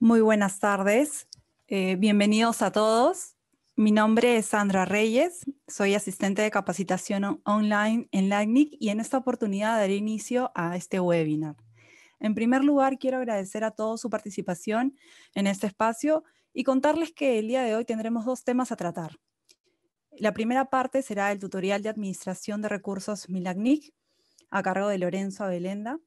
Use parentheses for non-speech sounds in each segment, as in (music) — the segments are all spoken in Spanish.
Muy buenas tardes. Eh, bienvenidos a todos. Mi nombre es Sandra Reyes. Soy asistente de capacitación online en LACNIC y en esta oportunidad daré inicio a este webinar. En primer lugar, quiero agradecer a todos su participación en este espacio y contarles que el día de hoy tendremos dos temas a tratar. La primera parte será el tutorial de Administración de Recursos Milagnic a cargo de Lorenzo Abelenda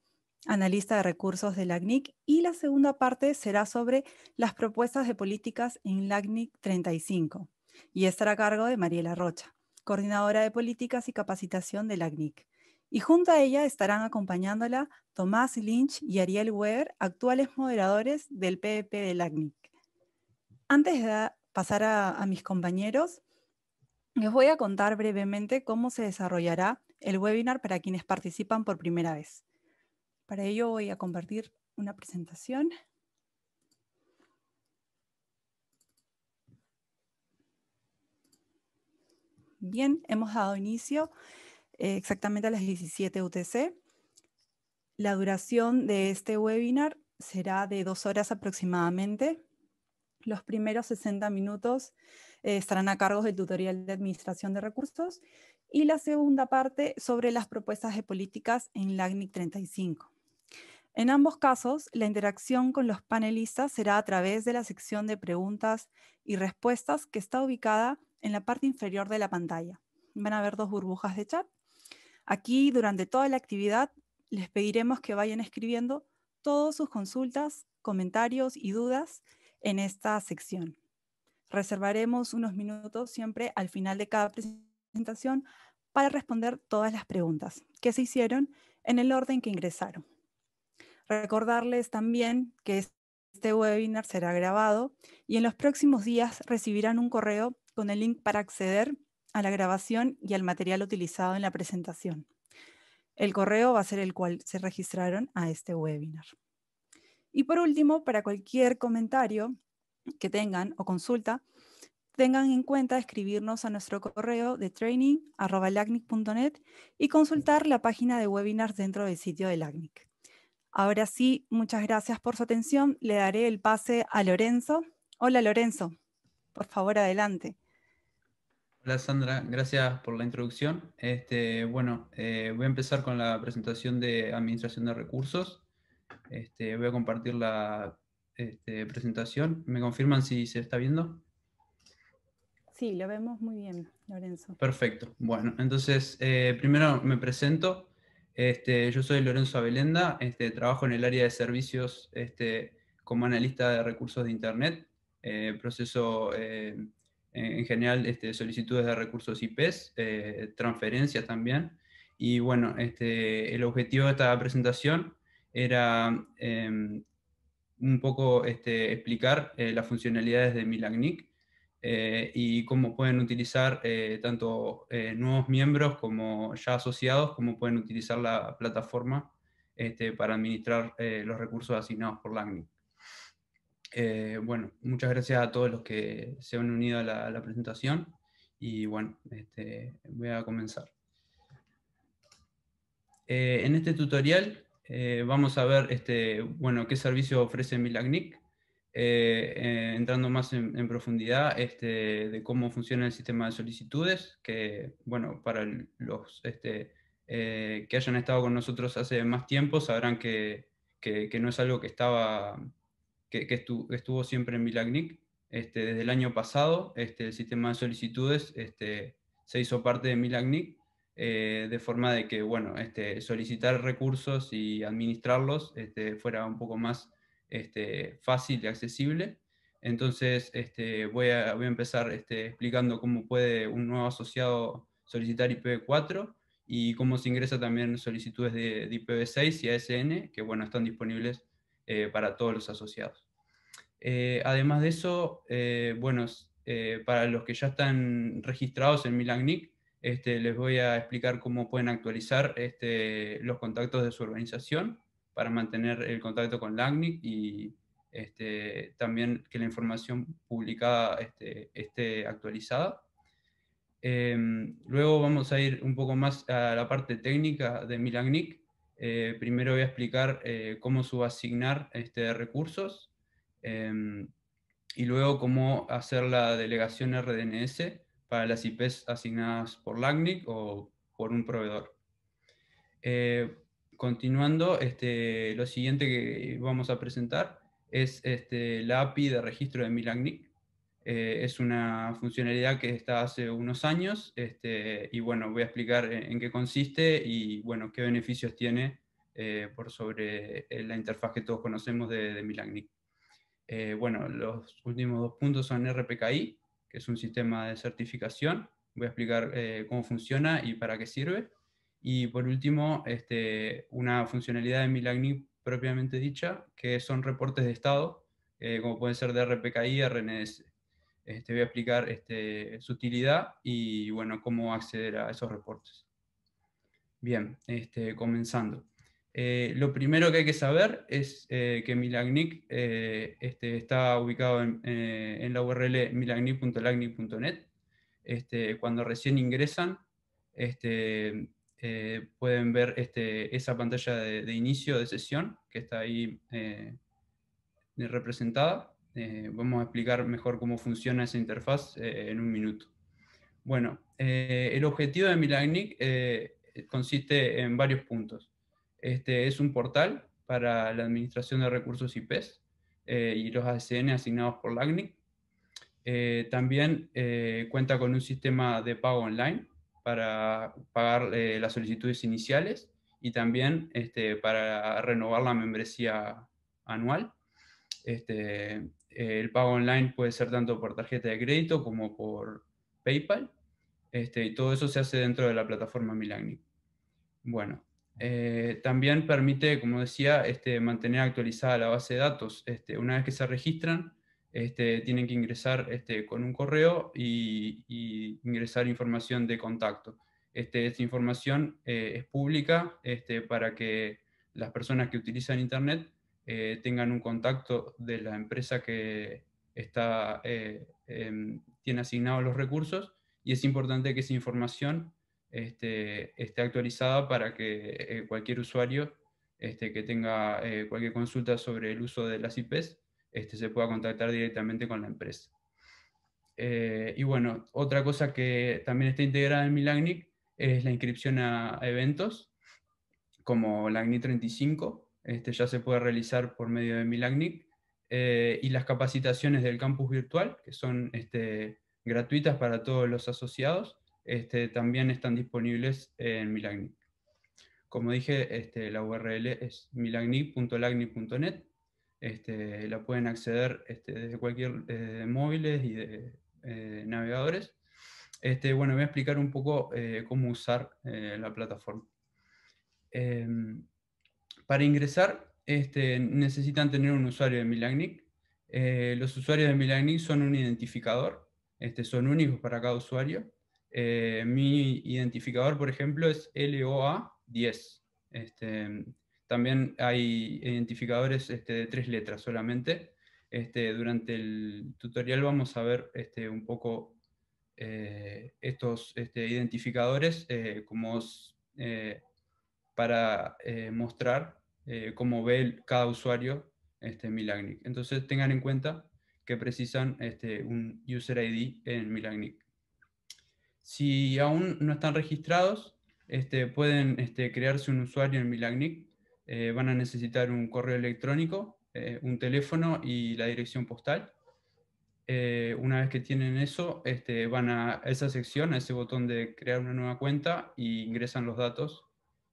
analista de recursos de LACNIC y la segunda parte será sobre las propuestas de políticas en LACNIC 35, y estará a cargo de Mariela Rocha, coordinadora de políticas y capacitación de LACNIC Y junto a ella estarán acompañándola Tomás Lynch y Ariel Weber, actuales moderadores del PEP de LACNIC. Antes de pasar a mis compañeros, les voy a contar brevemente cómo se desarrollará el webinar para quienes participan por primera vez. Para ello voy a compartir una presentación. Bien, hemos dado inicio eh, exactamente a las 17 UTC. La duración de este webinar será de dos horas aproximadamente. Los primeros 60 minutos eh, estarán a cargo del tutorial de Administración de Recursos y la segunda parte sobre las propuestas de políticas en LACNIC 35. En ambos casos, la interacción con los panelistas será a través de la sección de preguntas y respuestas que está ubicada en la parte inferior de la pantalla. Van a ver dos burbujas de chat. Aquí, durante toda la actividad, les pediremos que vayan escribiendo todas sus consultas, comentarios y dudas en esta sección. Reservaremos unos minutos siempre al final de cada presentación para responder todas las preguntas que se hicieron en el orden que ingresaron. Recordarles también que este webinar será grabado y en los próximos días recibirán un correo con el link para acceder a la grabación y al material utilizado en la presentación. El correo va a ser el cual se registraron a este webinar. Y por último, para cualquier comentario que tengan o consulta, tengan en cuenta escribirnos a nuestro correo de training.lacnic.net y consultar la página de webinars dentro del sitio de LACNIC. Ahora sí, muchas gracias por su atención. Le daré el pase a Lorenzo. Hola Lorenzo, por favor adelante. Hola Sandra, gracias por la introducción. Este, bueno, eh, voy a empezar con la presentación de Administración de Recursos. Este, voy a compartir la este, presentación. ¿Me confirman si se está viendo? Sí, lo vemos muy bien, Lorenzo. Perfecto. Bueno, entonces, eh, primero me presento. Este, yo soy Lorenzo Abelenda, este, trabajo en el área de servicios este, como analista de recursos de Internet, eh, proceso eh, en general este, solicitudes de recursos IPs, eh, transferencias también. Y bueno, este, el objetivo de esta presentación era em, un poco este, explicar las funcionalidades de Milagnic eh, y cómo pueden utilizar eh, tanto eh, nuevos miembros como ya asociados, cómo pueden utilizar la plataforma este, para administrar los recursos asignados por LACNIC. bueno, muchas gracias a todos los que se han unido a la, presentación y bueno, este, voy a comenzar. en este tutorial vamos a ver este, bueno, qué servicio ofrece mi LACNIC eh, entrando más en, profundidad este, de cómo funciona el sistema de solicitudes, que bueno, para los este, eh, que hayan estado con nosotros hace más tiempo sabrán que, no es algo que estaba que, estuvo, siempre en Milagnic. Este, desde el año pasado, este, el sistema de solicitudes se hizo parte de Milagnic, eh, de forma de que bueno, solicitar recursos y administrarlos fuera un poco más este, fácil y accesible. Entonces este, voy, a, empezar este, explicando cómo puede un nuevo asociado solicitar IPv4 y cómo se ingresa también solicitudes de, IPv6 y ASN, que bueno, están disponibles eh, para todos los asociados. Eh, además de eso, eh, bueno, para los que ya están registrados en Milagnic, este, les voy a explicar cómo pueden actualizar este, los contactos de su organización para mantener el contacto con LACNIC y este, también que la información publicada este, esté, actualizada. Em, luego vamos a ir un poco más a la parte técnica de Milagnic. Eh, primero voy a explicar eh, cómo subasignar este, recursos em, y luego cómo hacer la delegación RDNS para las IPs asignadas por LACNIC o por un proveedor. Eh, continuando, este, lo siguiente que vamos a presentar es este, la API de registro de Milagnic. Eh, es una funcionalidad que está hace unos años este, y bueno, voy a explicar en, qué consiste y bueno, qué beneficios tiene eh, por sobre eh, la interfaz que todos conocemos de, de Milagnic. bueno, los últimos dos puntos son RPKI, que es un sistema de certificación. Voy a explicar cómo funciona y para qué sirve. Y por último, este, una funcionalidad de Milagni propiamente dicha, que son reportes de estado, eh, como pueden ser de RPKI, RNS. Este, voy a explicar este, su utilidad y bueno, cómo acceder a esos reportes. Bien, este, comenzando. Eh, lo primero que hay que saber es eh, que Milagnic este, está ubicado en, la URL milagnic.lagnic.net. Este, cuando recién ingresan, este, eh, pueden ver este, esa pantalla de, inicio de sesión que está ahí eh, eh, representada. vamos a explicar mejor cómo funciona esa interfaz en un minuto. Bueno, el objetivo de Milagnic consiste en varios puntos. Este es un portal para la administración de recursos IPs y los ASN asignados por LACNIC. también cuenta con un sistema de pago online para pagar eh, las solicitudes iniciales y también este, para renovar la membresía anual. Este, el pago online puede ser tanto por tarjeta de crédito como por PayPal. Este, y todo eso se hace dentro de la plataforma Milagni. Bueno, eh, también permite, como decía, este, mantener actualizada la base de datos. Este, una vez que se registran, este, tienen que ingresar este, con un correo y, ingresar información de contacto. Este, esta información eh, es pública este, para que las personas que utilizan Internet eh, tengan un contacto de la empresa que está, eh, em, tiene asignados los recursos y es importante que esa información este, esté actualizada para que cualquier usuario que tenga cualquier consulta sobre el uso de las IPs este, se pueda contactar directamente con la empresa. Eh, y bueno, otra cosa que también está integrada en Milagnic es la inscripción a eventos, como LACNIC 35, este, ya se puede realizar por medio de Milagnic eh, y las capacitaciones del campus virtual, que son este, gratuitas para todos los asociados, este, también están disponibles en Milagnic. Como dije, este, la URL es milagnic.lagnic.net este, la pueden acceder este, desde cualquier eh, móviles y de eh, navegadores. Este, bueno, voy a explicar un poco eh, cómo usar eh, la plataforma. Em, para ingresar este, necesitan tener un usuario de Milagnic. los usuarios de Milagnic son un identificador, son únicos para cada usuario. mi identificador, por ejemplo, es LOA10. Este, también hay identificadores este, de tres letras solamente. Este, durante el tutorial vamos a ver este, un poco eh, estos identificadores eh, como, eh, para mostrar cómo ve cada usuario este, Milagnic. Entonces tengan en cuenta que precisan un user ID en Milagnic. Si aún no están registrados, pueden crearse un usuario en Milagnic eh, van a necesitar un correo electrónico, eh, un teléfono y la dirección postal. Eh, una vez que tienen eso, este, van a esa sección, a ese botón de crear una nueva cuenta e ingresan los datos.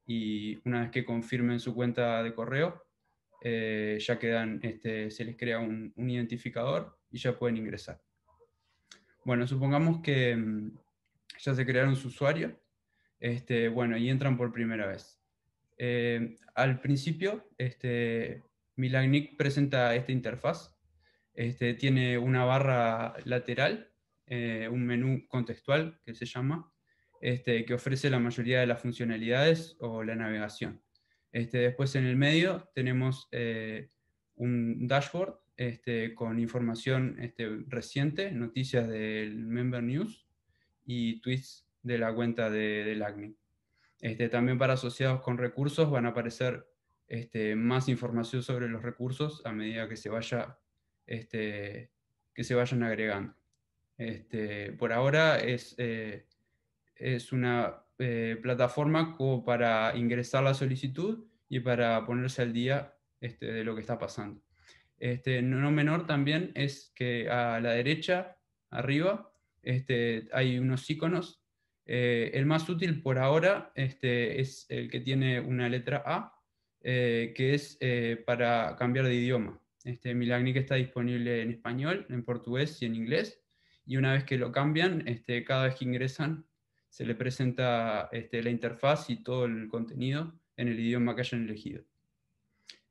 Y una vez que confirmen su cuenta de correo, ya quedan, este, se les crea un, identificador y ya pueden ingresar. Bueno, supongamos que mm, ya se crearon su usuario. Este, bueno, y entran por primera vez. Eh, al principio, este, Milagnic presenta esta interfaz. Este, tiene una barra lateral, eh, un menú contextual que se llama, este, que ofrece la mayoría de las funcionalidades o la navegación. Este, después en el medio tenemos eh, un dashboard este, con información reciente, noticias del Member News y tweets de la cuenta de, del este, también para asociados con recursos van a aparecer este, más información sobre los recursos a medida que se, vaya, este, que se vayan agregando. por ahora es, eh, es una eh, plataforma como para ingresar la solicitud y para ponerse al día de lo que está pasando. Este, no menor también es que a la derecha, arriba, hay unos iconos eh, el más útil por ahora este, es el que tiene una letra A, eh, que es eh, para cambiar de idioma. Este, que está disponible en español, en portugués y en inglés. Y una vez que lo cambian, este, cada vez que ingresan, se le presenta este, la interfaz y todo el contenido en el idioma que hayan elegido.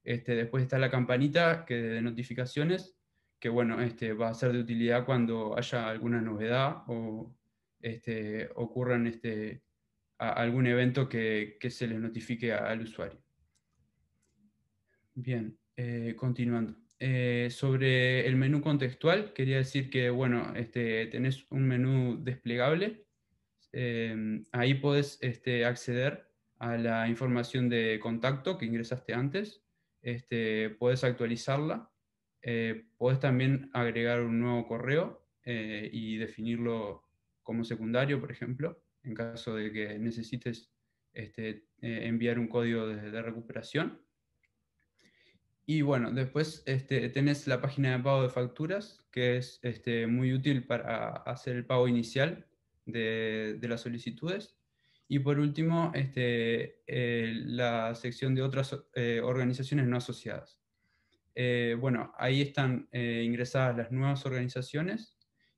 Este, después está la campanita que de notificaciones, que bueno, este, va a ser de utilidad cuando haya alguna novedad o este, ocurran este, algún evento que, se les notifique al usuario. Bien, eh, continuando. Eh, sobre el menú contextual, quería decir que, bueno, este, tenés un menú desplegable. Em, ahí podés este, acceder a la información de contacto que ingresaste antes. Este, podés actualizarla. Eh, podés también agregar un nuevo correo y definirlo como secundario, por ejemplo, en caso de que necesites este, eh, enviar un código de, recuperación. Y bueno, después este, tenés la página de pago de facturas, que es este, muy útil para hacer el pago inicial de, las solicitudes. Y por último, este, eh, la sección de otras eh, organizaciones no asociadas. bueno, ahí están ingresadas las nuevas organizaciones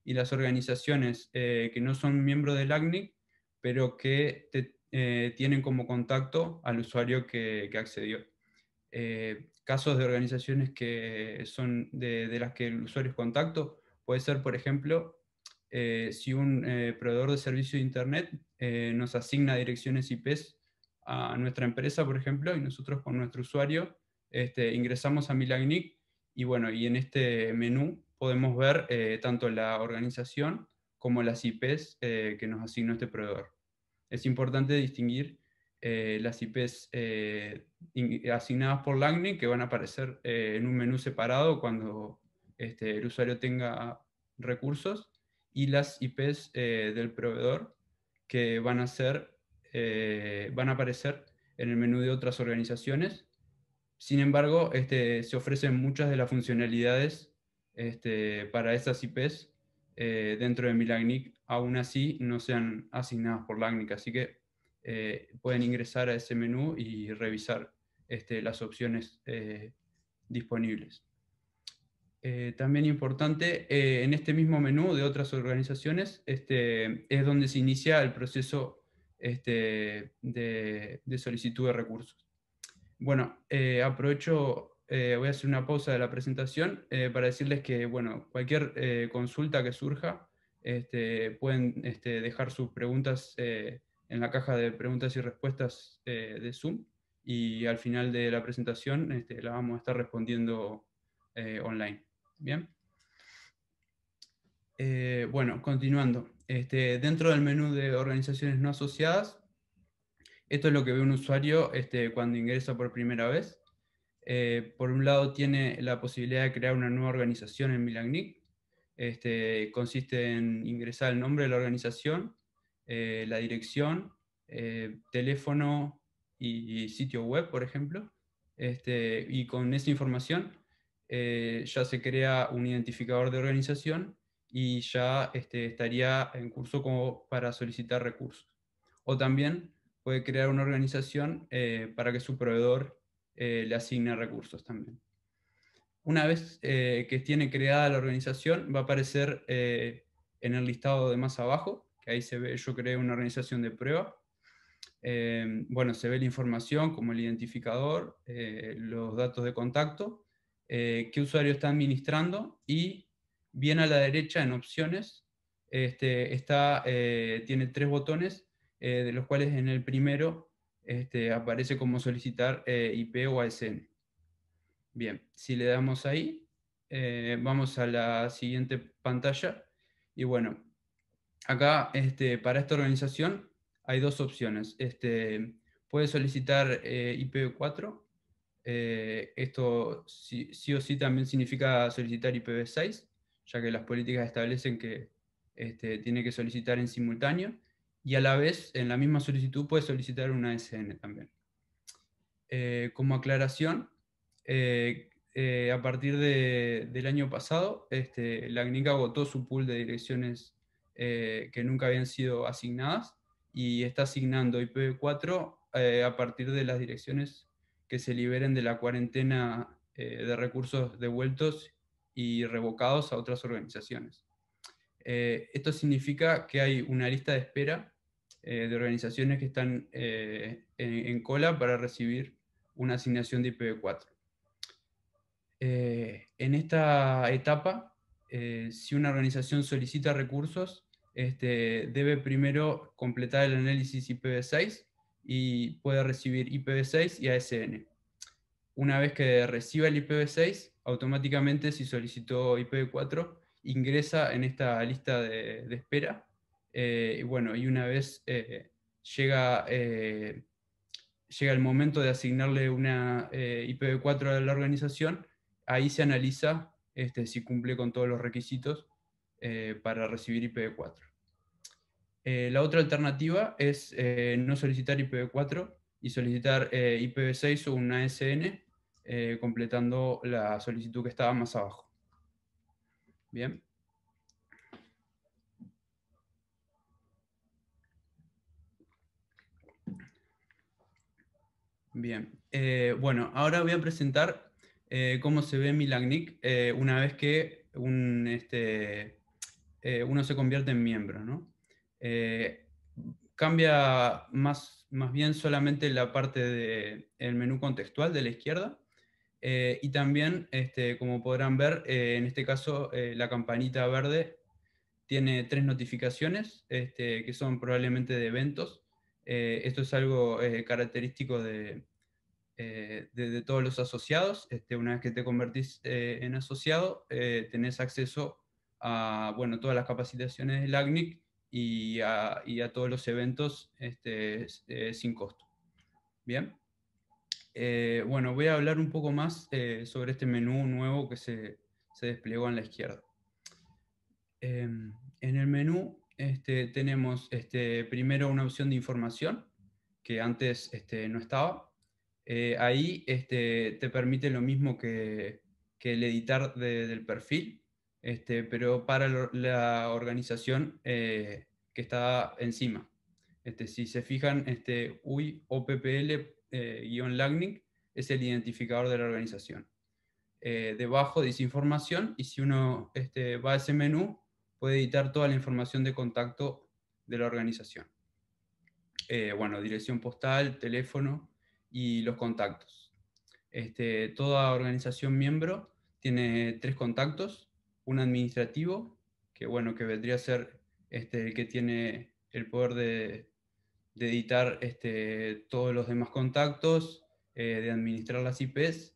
y las organizaciones eh, que no son miembros del ACNIC, pero que eh, tienen como contacto al usuario que, accedió. Eh, casos de organizaciones que son de, las que el usuario es contacto puede ser, por ejemplo, si un proveedor de servicio de Internet nos asigna direcciones IPs a nuestra empresa, por ejemplo, y nosotros con nuestro usuario este, ingresamos a Milagnic y bueno, y en este menú podemos ver eh, tanto la organización como las IPs eh, que nos asignó este proveedor. Es importante distinguir eh, las IPs asignadas por LACNIC que van a aparecer en un menú separado cuando este, el usuario tenga recursos y las IPs del proveedor que van a, ser, van a aparecer en el menú de otras organizaciones. Sin embargo, este, se ofrecen muchas de las funcionalidades este, para esas IPs eh, dentro de Milagnic aún así no sean asignadas por LACNIC. Así que eh, pueden ingresar a ese menú y revisar este, las opciones eh, disponibles. también importante, en este mismo menú de otras organizaciones este, es donde se inicia el proceso de, solicitud de recursos. Bueno, aprovecho eh, voy a hacer una pausa de la presentación eh, para decirles que, bueno, cualquier eh, consulta que surja, este, pueden este, dejar sus preguntas en la caja de preguntas y respuestas de Zoom y al final de la presentación este, la vamos a estar respondiendo online. Bien. bueno, continuando. dentro del menú de organizaciones no asociadas, esto es lo que ve un usuario cuando ingresa por primera vez. Eh, por un lado, tiene la posibilidad de crear una nueva organización en Milagnic. Este, consiste en ingresar el nombre de la organización, eh, la dirección, eh, teléfono y, sitio web, por ejemplo. Este, y con esa información ya se crea un identificador de organización y ya este, estaría en curso como para solicitar recursos. O también puede crear una organización para que su proveedor eh, le asigna recursos también. Una vez eh, que tiene creada la organización, va a aparecer eh, en el listado de más abajo, que ahí se ve, yo creé una organización de prueba. Em, bueno, se ve la información como el identificador, los datos de contacto, qué usuario está administrando y bien a la derecha en opciones este, está, tiene tres botones, de los cuales en el primero este, aparece como solicitar eh, IP o ASN. Bien, si le damos ahí, eh, vamos a la siguiente pantalla. Y bueno, acá este, para esta organización hay dos opciones. Este, puede solicitar eh, IPv4. esto sí, o sí también significa solicitar IPv6, ya que las políticas establecen que este, tiene que solicitar en simultáneo y a la vez en la misma solicitud puede solicitar una SN también. Eh, como aclaración, eh, eh, a partir de, del año pasado, este, la CNIC agotó su pool de direcciones que nunca habían sido asignadas y está asignando IPv4 a partir de las direcciones que se liberen de la cuarentena de recursos devueltos y revocados a otras organizaciones. esto significa que hay una lista de espera eh, de organizaciones que están eh, en, cola para recibir una asignación de IPv4. Eh, en esta etapa, si una organización solicita recursos, este, debe primero completar el análisis IPv6 y puede recibir IPv6 y ASN. Una vez que reciba el IPv6, automáticamente si solicitó IPv4, ingresa en esta lista de espera eh, y bueno, y una vez eh, llega, eh, llega el momento de asignarle una IPv4 a la organización, ahí se analiza este, si cumple con todos los requisitos para recibir IPv4. la otra alternativa es no solicitar IPv4 y solicitar IPv6 o una SN completando la solicitud que estaba más abajo. Bien. Bien, eh, bueno, ahora voy a presentar eh, cómo se ve Milagnic eh, una vez que este, uno se convierte en miembro. cambia más, más bien solamente la parte del el menú contextual de la izquierda y también, este, como podrán ver, en este caso la campanita verde tiene tres notificaciones este, que son probablemente de eventos. esto es algo característico de, eh, de, todos los asociados. Este, una vez que te convertís eh, en asociado, eh, tenés acceso a bueno, todas las capacitaciones del ACNIC y a, todos los eventos este, sin costo. Bien. bueno, voy a hablar un poco más sobre este menú nuevo que se, desplegó en la izquierda. Em, en el menú este, tenemos primero una opción de información que antes no estaba, eh, ahí este, te permite lo mismo que, el editar del perfil, este, pero para la organización eh, que está encima. Este, si se fijan, este, UI oppl eh, lagning es el identificador de la organización. debajo dice información y si uno este, va a ese menú puede editar toda la información de contacto de la organización. bueno, dirección postal, teléfono, y los contactos. Este, toda organización miembro tiene tres contactos, un administrativo, que bueno, que vendría a ser este, el que tiene el poder de, editar este, todos los demás contactos, eh, de administrar las IPs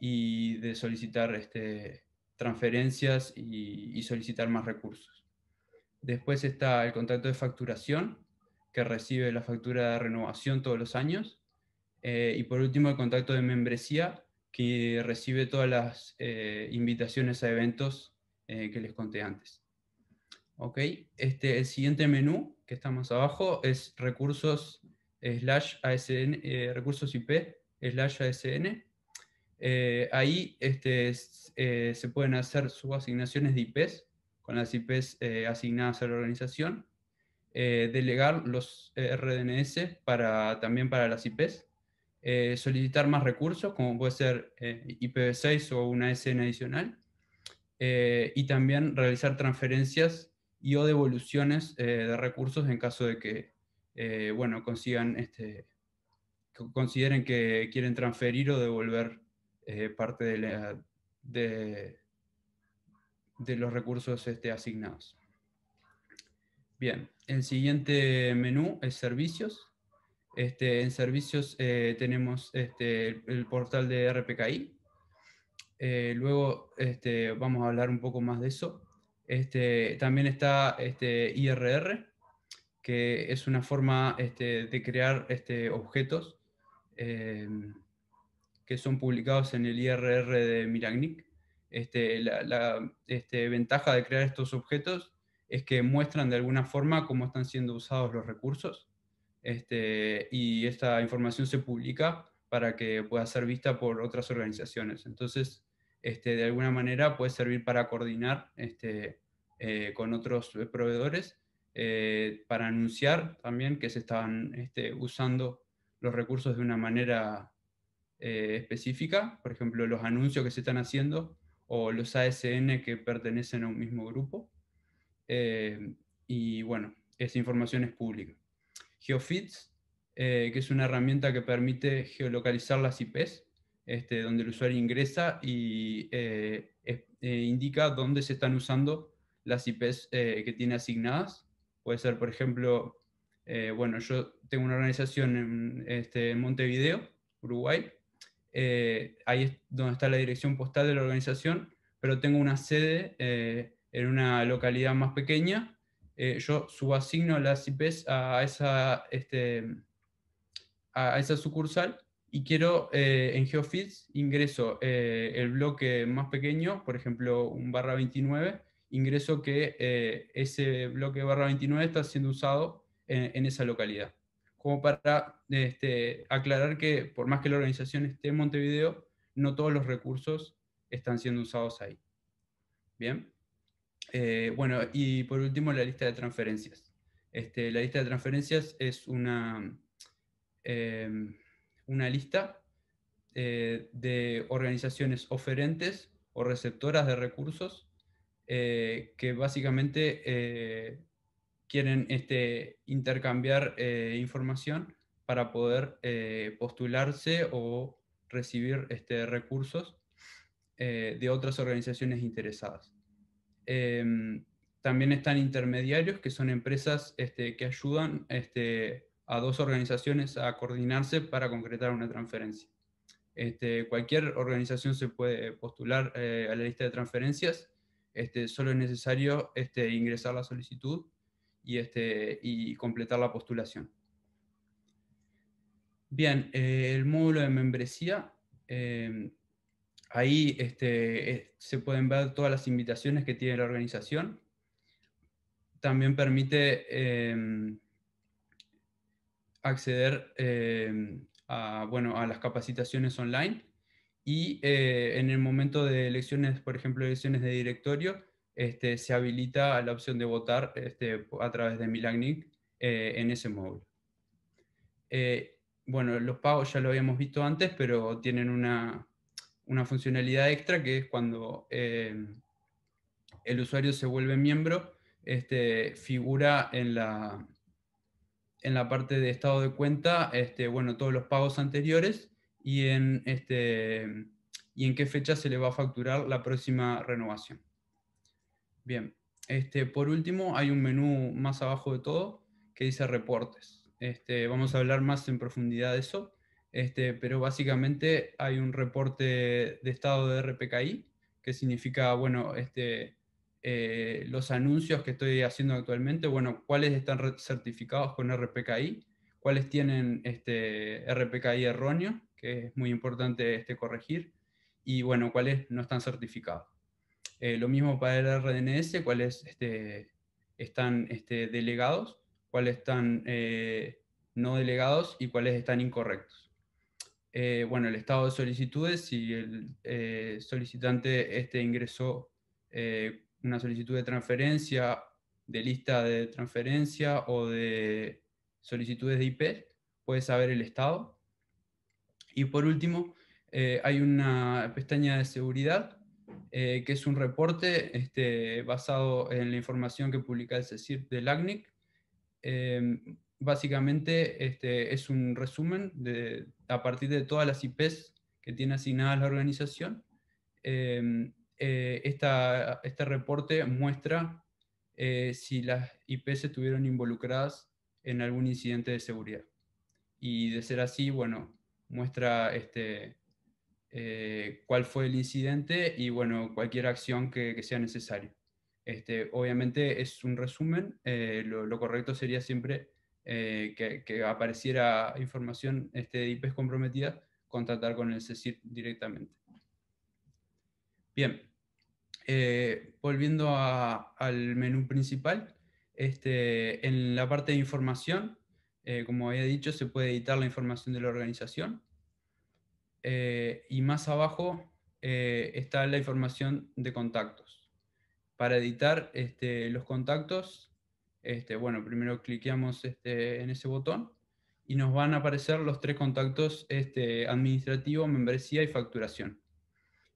y de solicitar este, transferencias y, y, solicitar más recursos. Después está el contacto de facturación, que recibe la factura de renovación todos los años eh, y por último, el contacto de membresía, que recibe todas las eh, invitaciones a eventos eh, que les conté antes. Ok, este, el siguiente menú que está más abajo es recursos recursos IP slash ASN. ahí este, se pueden hacer subasignaciones de IPs con las IPs asignadas a la organización. delegar los RDNS para, también para las IPs eh, solicitar más recursos, como puede ser eh, IPv6 o una SN adicional, eh, y también realizar transferencias y o devoluciones de recursos en caso de que, bueno, consigan este, consideren que quieren transferir o devolver parte de, de, los recursos este, asignados. Bien, el siguiente menú es servicios. Este, en servicios eh, tenemos este, el portal de RPKI. Eh, luego este, vamos a hablar un poco más de eso. también está IRR, que es una forma de crear objetos eh, que son publicados en el IRR de Este, la, la ventaja de crear estos objetos es que muestran de alguna forma cómo están siendo usados los recursos. Este, y esta información se publica para que pueda ser vista por otras organizaciones. Entonces, este, de alguna manera puede servir para coordinar este, eh, con otros eh, proveedores, eh, para anunciar también que se están este, usando los recursos de una manera específica, por ejemplo, los anuncios que se están haciendo o los ASN que pertenecen a un mismo grupo. y bueno, esa información es pública. GeoFits, eh, que es una herramienta que permite geolocalizar las IPs, este, donde el usuario ingresa y eh, eh, indica dónde se están usando las IPs que tiene asignadas. Puede ser, por ejemplo, bueno, yo tengo una organización en, este, en Montevideo, Uruguay. ahí es donde está la dirección postal de la organización, pero tengo una sede en una localidad más pequeña eh, yo subasigno las IPs a esa, este, a esa sucursal y quiero eh, en GeoFits ingreso eh, el bloque más pequeño, por ejemplo un barra 29, ingreso que ese bloque barra 29 está siendo usado en, esa localidad. Como para este, aclarar que por más que la organización esté en Montevideo, no todos los recursos están siendo usados ahí. Bien. Eh, bueno, y por último, la lista de transferencias. Este, la lista de transferencias es una, em, una lista eh, de organizaciones oferentes o receptoras de recursos eh, que básicamente quieren este, intercambiar información para poder postularse o recibir este, recursos de otras organizaciones interesadas. Em, también están intermediarios, que son empresas este, que ayudan este, a dos organizaciones a coordinarse para concretar una transferencia. Este, cualquier organización se puede postular eh, a la lista de transferencias, este, solo es necesario este, ingresar la solicitud y, y completar la postulación. Bien, eh, el módulo de membresía em, Ahí este, se pueden ver todas las invitaciones que tiene la organización. También permite em, acceder em, a, bueno, a las capacitaciones online y eh, en el momento de elecciones, por ejemplo, elecciones de directorio, este, se habilita la opción de votar este, a través de Milagnic eh, en ese módulo. Eh, bueno, los pagos ya lo habíamos visto antes, pero tienen una, una funcionalidad extra que es cuando eh, el usuario se vuelve miembro, este, figura en la, en la parte de estado de cuenta, este, bueno, todos los pagos anteriores y en, este, y en qué fecha se le va a facturar la próxima renovación. Bien, este, por último hay un menú más abajo de todo que dice reportes. Este, vamos a hablar más en profundidad de eso, este, pero básicamente hay un reporte de estado de RPKI, que significa, bueno, este, eh, los anuncios que estoy haciendo actualmente, bueno, cuáles están certificados con RPKI, cuáles tienen este, RPKI erróneo, que es muy importante corregir, y bueno, cuáles no están certificados. Eh, lo mismo para el RDNS, cuáles están delegados, cuáles están eh, no delegados y cuáles están incorrectos. Eh, bueno, el estado de solicitudes, si el eh, solicitante este ingresó eh, una solicitud de transferencia, de lista de transferencia o de solicitudes de IP, puede saber el estado. Y por último, hay una pestaña de seguridad, que es un reporte este, basado en la información que publica el CECIR del ACNIC básicamente este, es un resumen de, a partir de todas las IPs que tiene asignada la organización. Em, eh, este reporte muestra eh, si las IPs estuvieron involucradas en algún incidente de seguridad. Y de ser así, bueno, muestra este, eh, cuál fue el incidente y bueno, cualquier acción que, sea necesaria. Este, obviamente es un resumen, eh, lo, lo correcto sería siempre eh, que, apareciera información este, de IPs comprometidas, contratar con el CECIR directamente. Bien, eh, volviendo al menú principal, este, en la parte de información, eh, como había dicho, se puede editar la información de la organización. y más abajo está la información de contactos. Para editar este, los contactos este, bueno, primero cliqueamos este, en ese botón y nos van a aparecer los tres contactos este, administrativo, membresía y facturación.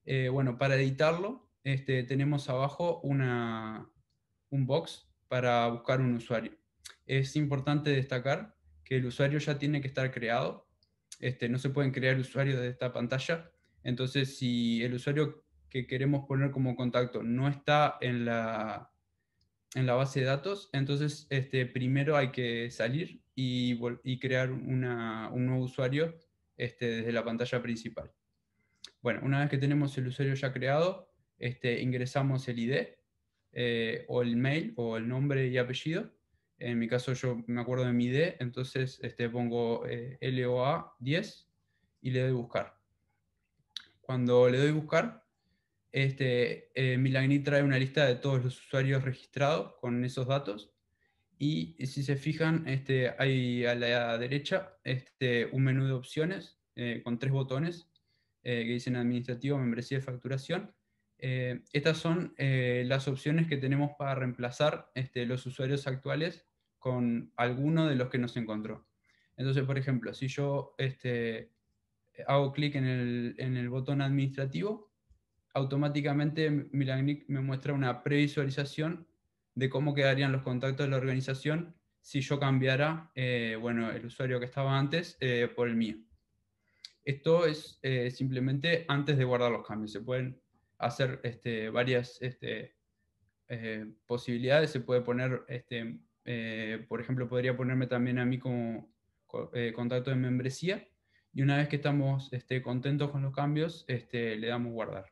Eh, bueno, para editarlo este, tenemos abajo una, un box para buscar un usuario. Es importante destacar que el usuario ya tiene que estar creado. no se pueden crear usuarios de esta pantalla. Entonces, si el usuario que queremos poner como contacto no está en la, en la base de datos, entonces este, primero hay que salir y, crear un nuevo usuario este, desde la pantalla principal. Bueno, una vez que tenemos el usuario ya creado, este, ingresamos el ID eh, o el mail o el nombre y apellido. En mi caso yo me acuerdo de mi ID, entonces este, pongo eh, LOA10 y le doy buscar. Cuando le doy buscar, este, eh, Milagni trae una lista de todos los usuarios registrados con esos datos. Y eh, si se fijan, este, hay a la derecha este, un menú de opciones eh, con tres botones que dicen administrativo, membresía y facturación. estas son las opciones que tenemos para reemplazar este, los usuarios actuales con alguno de los que nos encontró. Entonces, por ejemplo, si yo este, hago clic en el botón administrativo, automáticamente Milagnic me muestra una previsualización de cómo quedarían los contactos de la organización si yo cambiara eh, bueno, el usuario que estaba antes eh, por el mío. Esto es eh, simplemente antes de guardar los cambios. Se pueden hacer este, varias este, posibilidades. Se puede poner, este, por ejemplo, podría ponerme también a mí como contacto de membresía. Y una vez que estamos este, contentos con los cambios, le damos guardar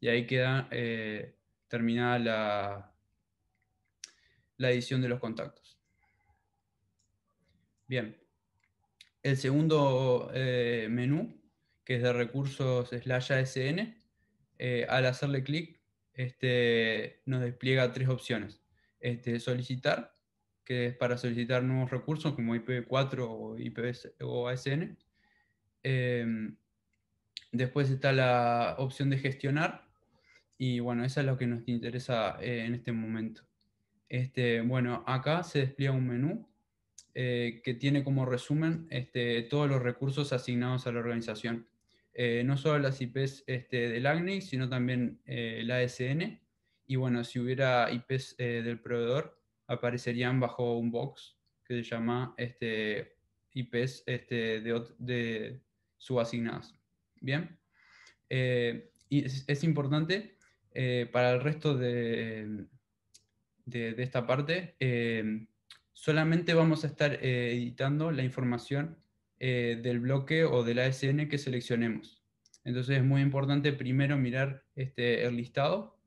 y ahí queda eh, terminada la, la edición de los contactos. Bien. El segundo eh, menú, que es de recursos slash ASN, eh, al hacerle clic, este, nos despliega tres opciones. Este, solicitar, que es para solicitar nuevos recursos como IPv4 o, IPS, o ASN. Em, después está la opción de gestionar, y bueno, eso es lo que nos interesa eh, en este momento. Este, bueno, acá se despliega un menú eh, que tiene como resumen este, todos los recursos asignados a la organización. Eh, no solo las IPs este, del ACNI, sino también la ASN. Y bueno, si hubiera IPs del proveedor, aparecerían bajo un box que se llama este, IPs este, de, de subasignadas. Bien. y es, importante eh, para el resto de, de, esta parte, eh, solamente vamos a estar eh, editando la información del bloque o del ASN que seleccionemos. Entonces es muy importante primero mirar este, el listado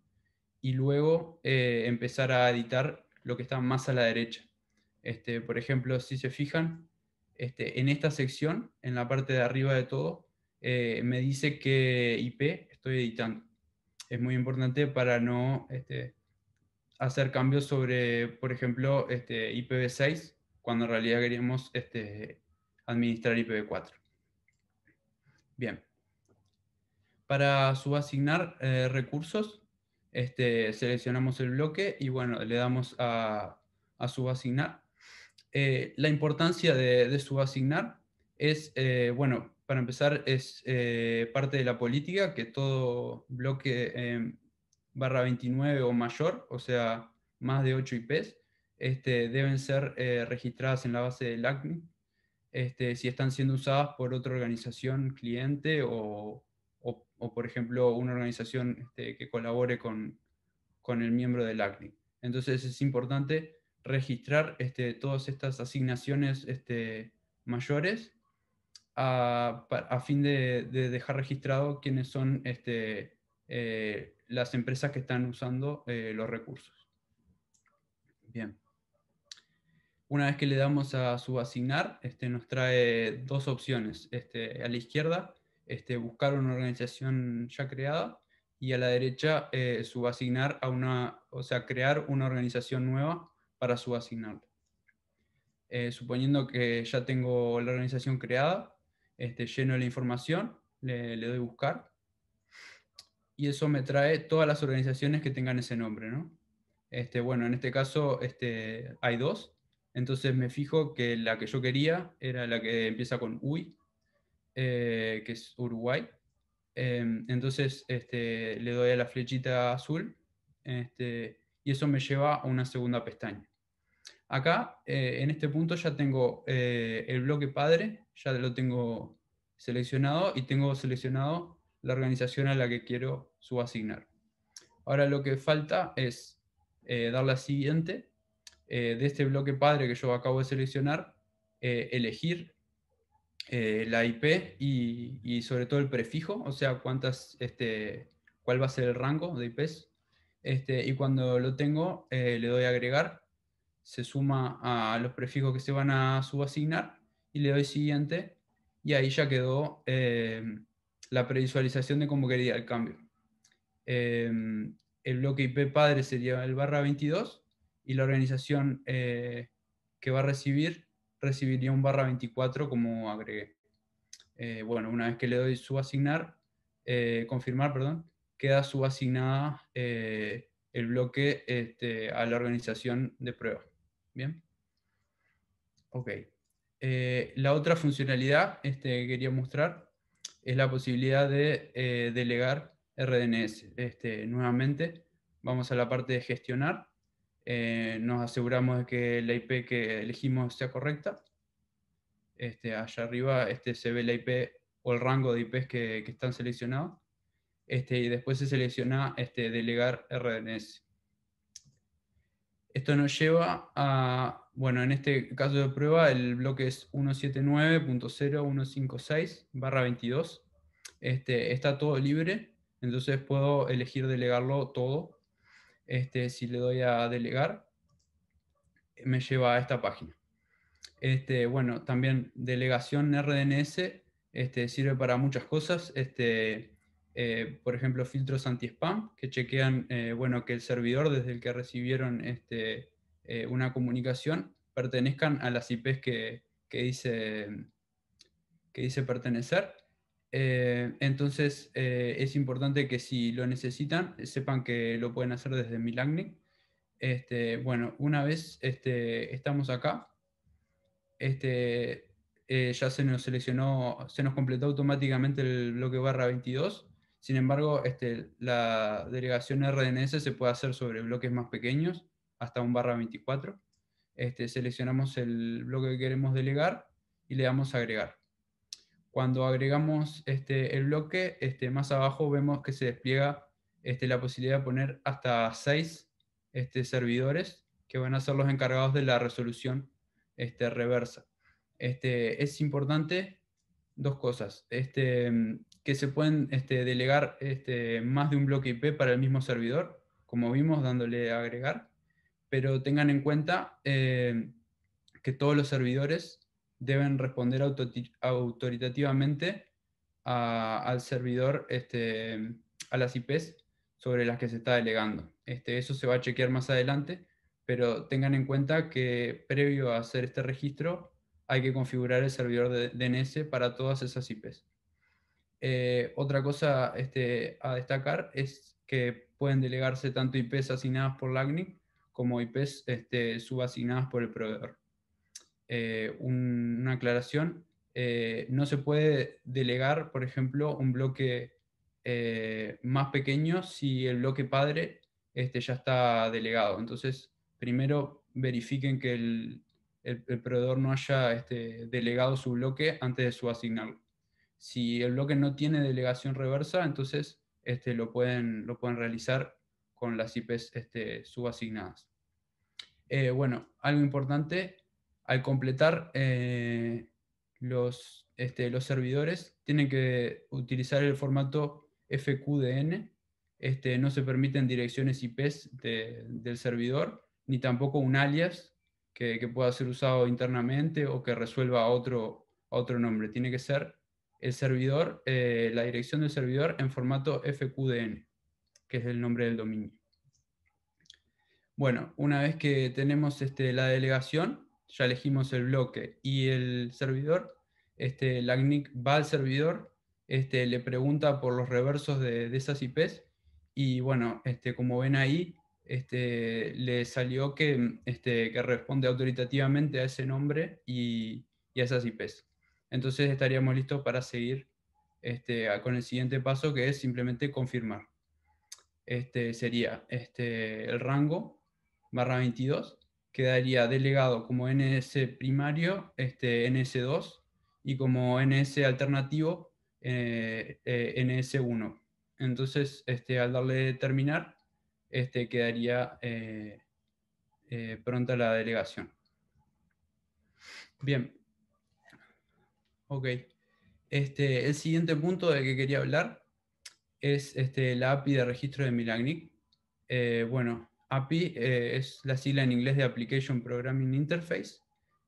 y luego empezar a editar lo que está más a la derecha. Este, por ejemplo, si se fijan, este, en esta sección, en la parte de arriba de todo, me dice qué IP estoy editando es muy importante para no este, hacer cambios sobre, por ejemplo, este, IPv6, cuando en realidad queríamos este, administrar IPv4. Bien. Para subasignar eh, recursos, este, seleccionamos el bloque y bueno, le damos a, subasignar. Eh, la importancia de, subasignar es, eh, bueno, para empezar, es eh, parte de la política que todo bloque em, barra 29 o mayor, o sea, más de 8 IPs, este, deben ser eh, registradas en la base del ACNI, este, si están siendo usadas por otra organización cliente o, por ejemplo, una organización este, que colabore con, con, el miembro del ACNI. Entonces es importante registrar todas estas asignaciones mayores a, fin de, dejar registrado quiénes son este, eh, las empresas que están usando eh, los recursos. Bien. Una vez que le damos a subasignar, este, nos trae dos opciones. Este, a la izquierda, este, buscar una organización ya creada y a la derecha, eh, subasignar a una, o sea, crear una organización nueva para subasignar. suponiendo que ya tengo la organización creada, este, lleno de la información, le, doy buscar, y eso me trae todas las organizaciones que tengan ese nombre, ¿no? Este, bueno, en este caso este, hay dos, entonces me fijo que la que yo quería era la que empieza con UI, eh, que es Uruguay. Em, entonces este, le doy a la flechita azul este, y eso me lleva a una segunda pestaña. Acá, eh, en este punto, ya tengo eh, el bloque padre ya lo tengo seleccionado y tengo seleccionado la organización a la que quiero subasignar. Ahora lo que falta es eh, dar la siguiente, eh, de este bloque padre que yo acabo de seleccionar, eh, elegir la IP y, sobre todo el prefijo, o sea, cuántas, este, cuál va a ser el rango de IPs. Este, y cuando lo tengo, le doy a agregar, se suma a los prefijos que se van a subasignar y le doy siguiente y ahí ya quedó eh, la previsualización de cómo quería el cambio. Eh, el bloque IP padre sería el barra 22 y la organización eh, que va a recibir recibiría un barra 24 como agregué. bueno, una vez que le doy subasignar, confirmar, perdón, queda subasignada el bloque este, a la organización de prueba. Bien. Ok. Eh, la otra funcionalidad este, que quería mostrar es la posibilidad de eh, delegar RDNS. Este, nuevamente, vamos a la parte de gestionar. Eh, nos aseguramos de que la IP que elegimos sea correcta. Este, allá arriba este, se ve la IP o el rango de IPs que, están seleccionados. Este, y después se selecciona este, delegar RDNS. Esto nos lleva a bueno, en este caso de prueba el bloque es 179.0156 22. Este, está todo libre, entonces puedo elegir delegarlo todo. Este, si le doy a delegar, me lleva a esta página. Este, bueno, también delegación RDNS este, sirve para muchas cosas. Este, eh, por ejemplo, filtros anti-spam que chequean eh, bueno, que el servidor desde el que recibieron este, eh, una comunicación pertenezcan a las IPs que, que dice, que dice pertenecer. Eh, entonces eh, es importante que si lo necesitan, sepan que lo pueden hacer desde Milagnic. Este, bueno, una vez este, estamos acá, este, ya se nos seleccionó, se nos completó automáticamente el bloque barra 22. Sin embargo, este, la delegación RDNS se puede hacer sobre bloques más pequeños hasta un barra 24. Este, seleccionamos el bloque que queremos delegar y le damos agregar. Cuando agregamos este, el bloque, este, más abajo vemos que se despliega este, la posibilidad de poner hasta seis este, servidores que van a ser los encargados de la resolución este, reversa. Este, es importante dos cosas, este, que se pueden este, delegar este, más de un bloque IP para el mismo servidor, como vimos dándole agregar, pero tengan en cuenta eh, que todos los servidores deben responder autoritativamente al servidor, este, a las IPs sobre las que se está delegando. Este, eso se va a chequear más adelante, pero tengan en cuenta que previo a hacer este registro hay que configurar el servidor DNS para todas esas IPs. Eh, otra cosa este, a destacar es que pueden delegarse tanto IPs asignadas por LACNIC como IPs este, subasignadas por el proveedor. Eh, una aclaración, eh, no se puede delegar, por ejemplo, un bloque eh, más pequeño si el bloque padre este, ya está delegado. Entonces, primero verifiquen que el, proveedor no haya este, delegado su bloque antes de subasignarlo. Si el bloque no tiene delegación reversa, entonces este, lo, pueden, lo pueden realizar con las IPs este, subasignadas. Eh, bueno, algo importante, al completar eh, los, este, los servidores tienen que utilizar el formato FQDN, este, no se permiten direcciones IPs del servidor, ni tampoco un alias que, pueda ser usado internamente o que resuelva otro, otro nombre. Tiene que ser el servidor, eh, la dirección del servidor en formato FQDN que es el nombre del dominio. Bueno, una vez que tenemos este, la delegación, ya elegimos el bloque y el servidor, este, la va al servidor, este, le pregunta por los reversos de, esas IPs y bueno, este, como ven ahí, este, le salió que, este, que responde autoritativamente a ese nombre y, a esas IPs. Entonces estaríamos listos para seguir este, con el siguiente paso que es simplemente confirmar este, sería este, el rango barra 22, quedaría delegado como NS primario, este, NS2, y como NS alternativo, eh, eh, NS1. Entonces, este, al darle terminar, este, quedaría eh, pronta la delegación. Bien. Ok. Este, el siguiente punto del que quería hablar es este, la API de registro de Milagnic. Eh, bueno, API eh, es la sigla en inglés de Application Programming Interface.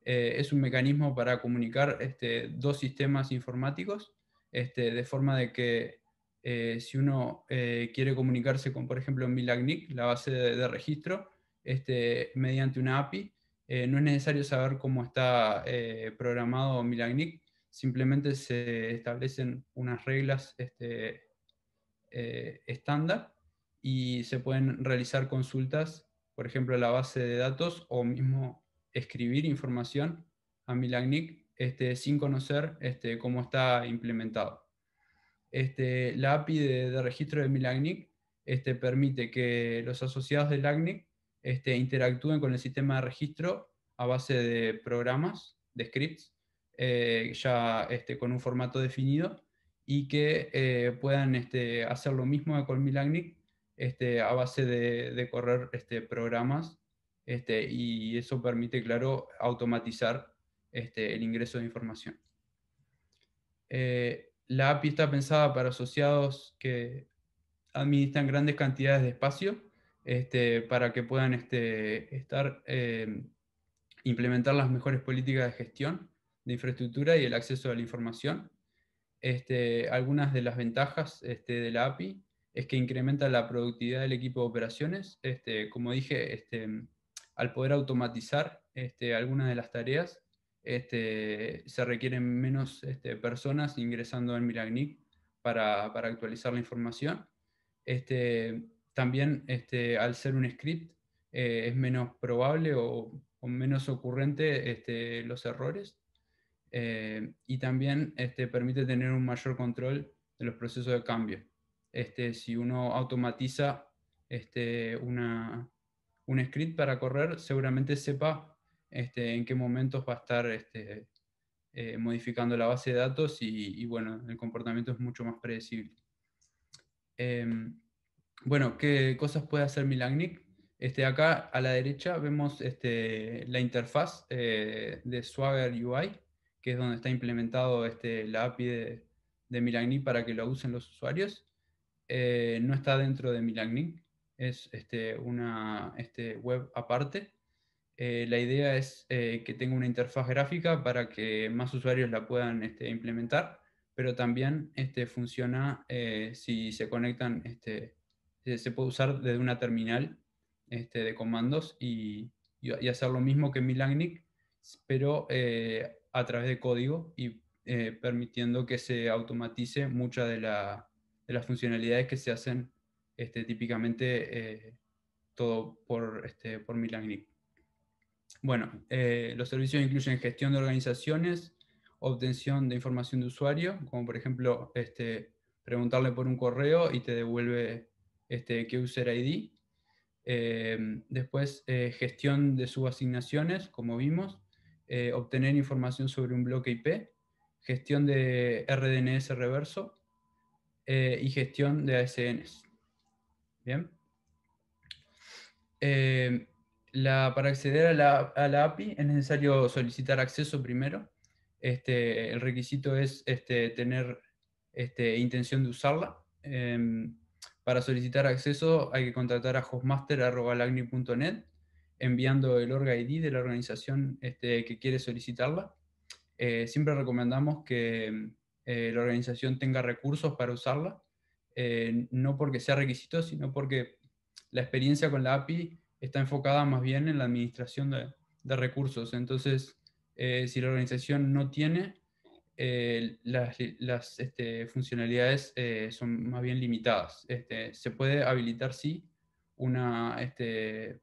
Eh, es un mecanismo para comunicar este, dos sistemas informáticos, este, de forma de que si uno quiere comunicarse con, por ejemplo, Milagnic, la base de, registro, este, mediante una API, no es necesario saber cómo está programado Milagnic, simplemente se establecen unas reglas este, eh, estándar y se pueden realizar consultas, por ejemplo, a la base de datos o mismo escribir información a Milagnic este, sin conocer este, cómo está implementado. Este, la API de, registro de Milagnic este, permite que los asociados de LACNIC este, interactúen con el sistema de registro a base de programas, de scripts, eh, ya este, con un formato definido, y que eh, puedan este, hacer lo mismo con Colmilagnic este, a base de, correr este, programas este, y eso permite, claro, automatizar este, el ingreso de información. Eh, la API está pensada para asociados que administran grandes cantidades de espacio para que puedan estar, eh, implementar las mejores políticas de gestión de infraestructura y el acceso a la información este, algunas de las ventajas este, de la API es que incrementa la productividad del equipo de operaciones. Este, como dije, este, al poder automatizar algunas de las tareas, se requieren menos personas ingresando en Miragnic para, actualizar la información. también al ser un script eh, es menos probable o menos ocurrente los errores. Eh, y también este, permite tener un mayor control de los procesos de cambio. Este, si uno automatiza este, un script para correr, seguramente sepa este, en qué momentos va a estar este, eh, modificando la base de datos y, bueno, el comportamiento es mucho más predecible. Em, bueno, ¿qué cosas puede hacer Milagnic? Este, acá a la derecha vemos este, la interfaz eh, de Swagger UI que es donde está implementado este, la API de, de Milagni para que lo usen los usuarios, eh, no está dentro de Milagni, es este, una este, web aparte. Eh, la idea es eh, que tenga una interfaz gráfica para que más usuarios la puedan este, implementar, pero también este, funciona si se conectan, este, se puede usar desde una terminal este, de comandos y, y hacer lo mismo que Milagnic, pero a través de código y eh, permitiendo que se automatice muchas de, las funcionalidades que se hacen este, típicamente eh, todo por, este, por Bueno, eh, los servicios incluyen gestión de organizaciones, obtención de información de usuario, como por ejemplo este, preguntarle por un correo y te devuelve este, qué user ID. Em, después, gestión de subasignaciones, como vimos. Eh, obtener información sobre un bloque IP, gestión de RDNS reverso eh, y gestión de ASNs. Bien. Eh, la, para acceder a la, API es necesario solicitar acceso primero. Este, el requisito es este, tener este, intención de usarla. Em, para solicitar acceso hay que contratar a hostmaster.lagni.net enviando el orga ID de la organización este, que quiere solicitarla. Eh, siempre recomendamos que eh, la organización tenga recursos para usarla, eh, no porque sea requisito, sino porque la experiencia con la API está enfocada más bien en la administración de, recursos. Entonces, si la organización no tiene, las, este, funcionalidades son más bien limitadas. Este, se puede habilitar, sí, una, este,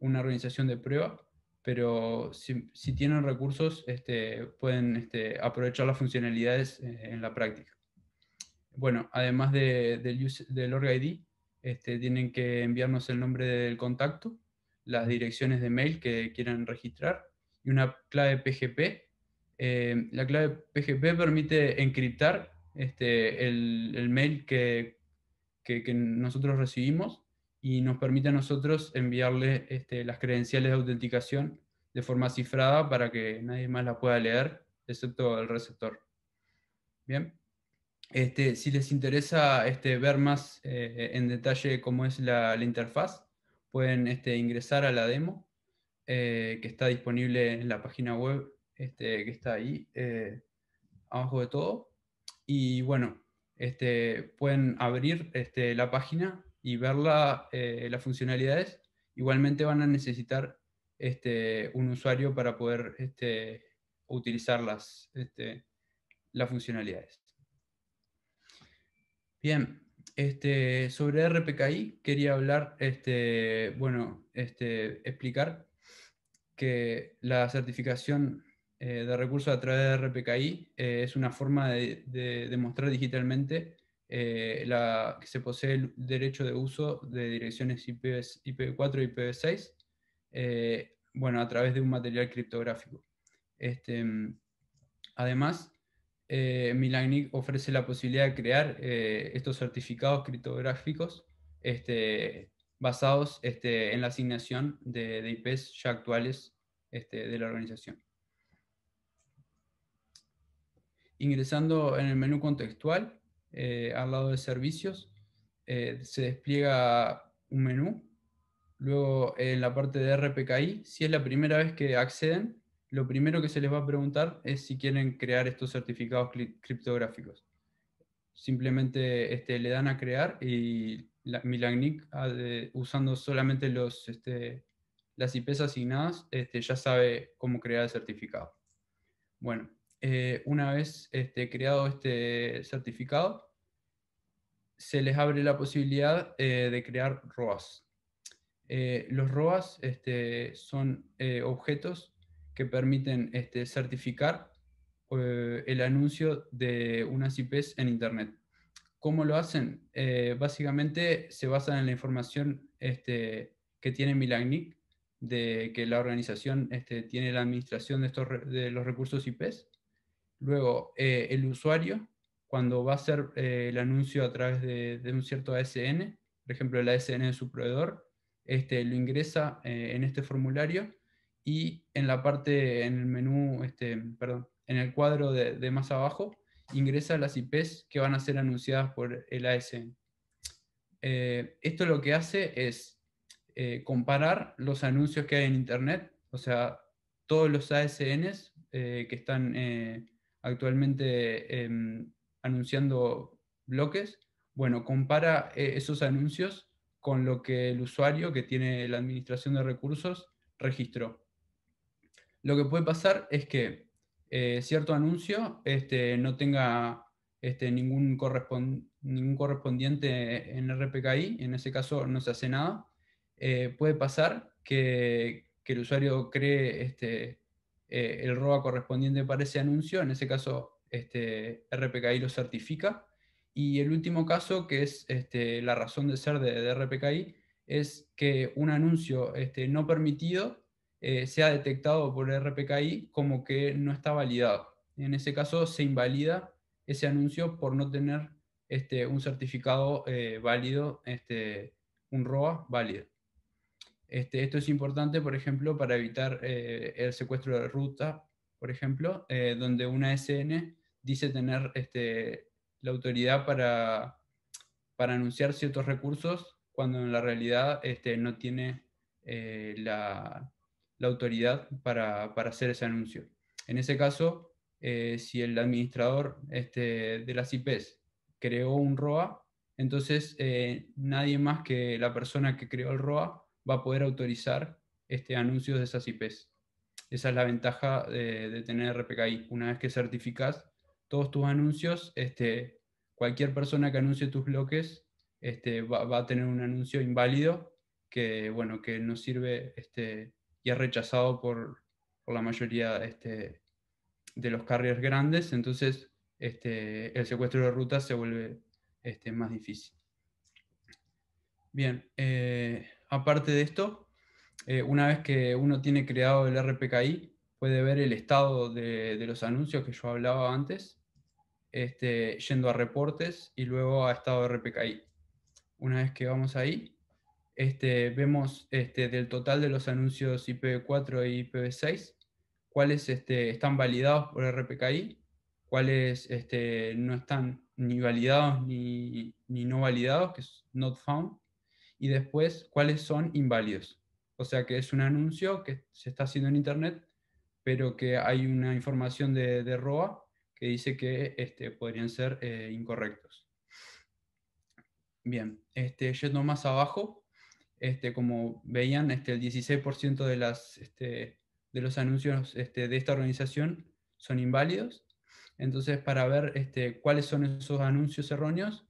una organización de prueba, pero si, tienen recursos, este, pueden este, aprovechar las funcionalidades eh, en la práctica. Bueno, además del, del org ID, este, tienen que enviarnos el nombre del contacto, las direcciones de mail que quieran registrar y una clave PGP. Eh, la clave PGP permite encriptar este, el, mail que nosotros recibimos y nos permite a nosotros enviarle este, las credenciales de autenticación de forma cifrada para que nadie más la pueda leer, excepto el receptor. Bien. Este, si les interesa este, ver más eh, en detalle cómo es la, interfaz, pueden este, ingresar a la demo eh, que está disponible en la página web este, que está ahí eh, abajo de todo. Y bueno, pueden abrir la página y ver eh, las funcionalidades, igualmente van a necesitar este, un usuario para poder este, utilizar las, este, las funcionalidades. Bien, este, sobre RPKI quería hablar, este, bueno, este, explicar que la certificación eh, de recursos a través de RPKI eh, es una forma de, de demostrar digitalmente eh, la, que se posee el derecho de uso de direcciones IP, IPv4 y IPv6, eh, bueno, a través de un material criptográfico. Este, además, eh, ofrece la posibilidad de crear eh, estos certificados criptográficos este, basados este, en la asignación de, IPs ya actuales de la organización. Ingresando en el menú contextual, eh, al lado de servicios, eh, se despliega un menú. Luego en la parte de RPKI, si es la primera vez que acceden, lo primero que se les va a preguntar es si quieren crear estos certificados criptográficos. Simplemente este, le dan a crear y la, Milagnic, ah, usando solamente los, este, las IPs asignadas, este, ya sabe cómo crear el certificado. Bueno, eh, una vez este, creado este certificado, se les abre la posibilidad eh, de crear ROAS. Eh, los ROAS este, son objetos que permiten este, certificar el anuncio de unas IPs en Internet. ¿Cómo lo hacen? básicamente se basan en la información que tiene Milagnic, de que la organización tiene la administración de, estos, de los recursos IPs Luego, eh, el usuario, cuando va a hacer eh, el anuncio a través de, un cierto ASN, por ejemplo, el ASN de su proveedor, este, lo ingresa eh, en este formulario y en la parte, en el menú, este, en el cuadro de, de, más abajo, ingresa las IPs que van a ser anunciadas por el ASN. esto lo que hace es comparar los anuncios que hay en Internet, o sea, todos los ASNs que están actualmente em, anunciando bloques, bueno, compara eh, esos anuncios con lo que el usuario que tiene la administración de recursos registró. Lo que puede pasar es que eh, cierto anuncio este, no tenga este, ningún, ningún, correspondiente en RPKI, en ese caso no se hace nada. Eh, puede pasar que, el usuario cree este, eh, el ROA correspondiente para ese anuncio, en ese caso este, RPKI lo certifica. Y el último caso, que es este, la razón de ser de, RPKI, es que un anuncio este, no permitido eh, sea detectado por RPKI como que no está validado. En ese caso se invalida ese anuncio por no tener este, un certificado eh, válido, este, un ROA válido. Este, esto es importante, por ejemplo, para evitar eh, el secuestro de ruta, por ejemplo, eh, donde una SN dice tener este, la autoridad para, anunciar ciertos recursos cuando en la realidad este, no tiene eh, la, autoridad para, para, hacer ese anuncio. En ese caso, si el administrador de las IPs creó un ROA, entonces nadie más que la persona que creó el ROA va a poder autorizar este de esas IPs. Esa es la ventaja de, tener RPKI. Una vez que certificas todos tus anuncios, este, cualquier persona que anuncie tus bloques este, va, a tener un anuncio inválido que, bueno, que no sirve este, y es rechazado por, la mayoría de los carriers grandes. Entonces, el secuestro de rutas se vuelve más difícil. Bien, eh, Aparte de esto, eh, una vez que uno tiene creado el RPKI, puede ver el estado de, los anuncios que yo hablaba antes, este, yendo a reportes y luego a estado RPKI. Una vez que vamos ahí, este, vemos este, del total de los anuncios IPv4 y IPv6, cuáles este, están validados por RPKI, cuáles este, no están ni validados ni, ni no validados, que es not found, y después cuáles son inválidos. O sea que es un anuncio que se está haciendo en Internet, pero que hay una información de, de ROA que dice que este, podrían ser eh, incorrectos. Bien, este, yendo más abajo, este, como veían, este, el 16% de, las, este, de los anuncios este, de esta organización son inválidos. Entonces, para ver este, cuáles son esos anuncios erróneos,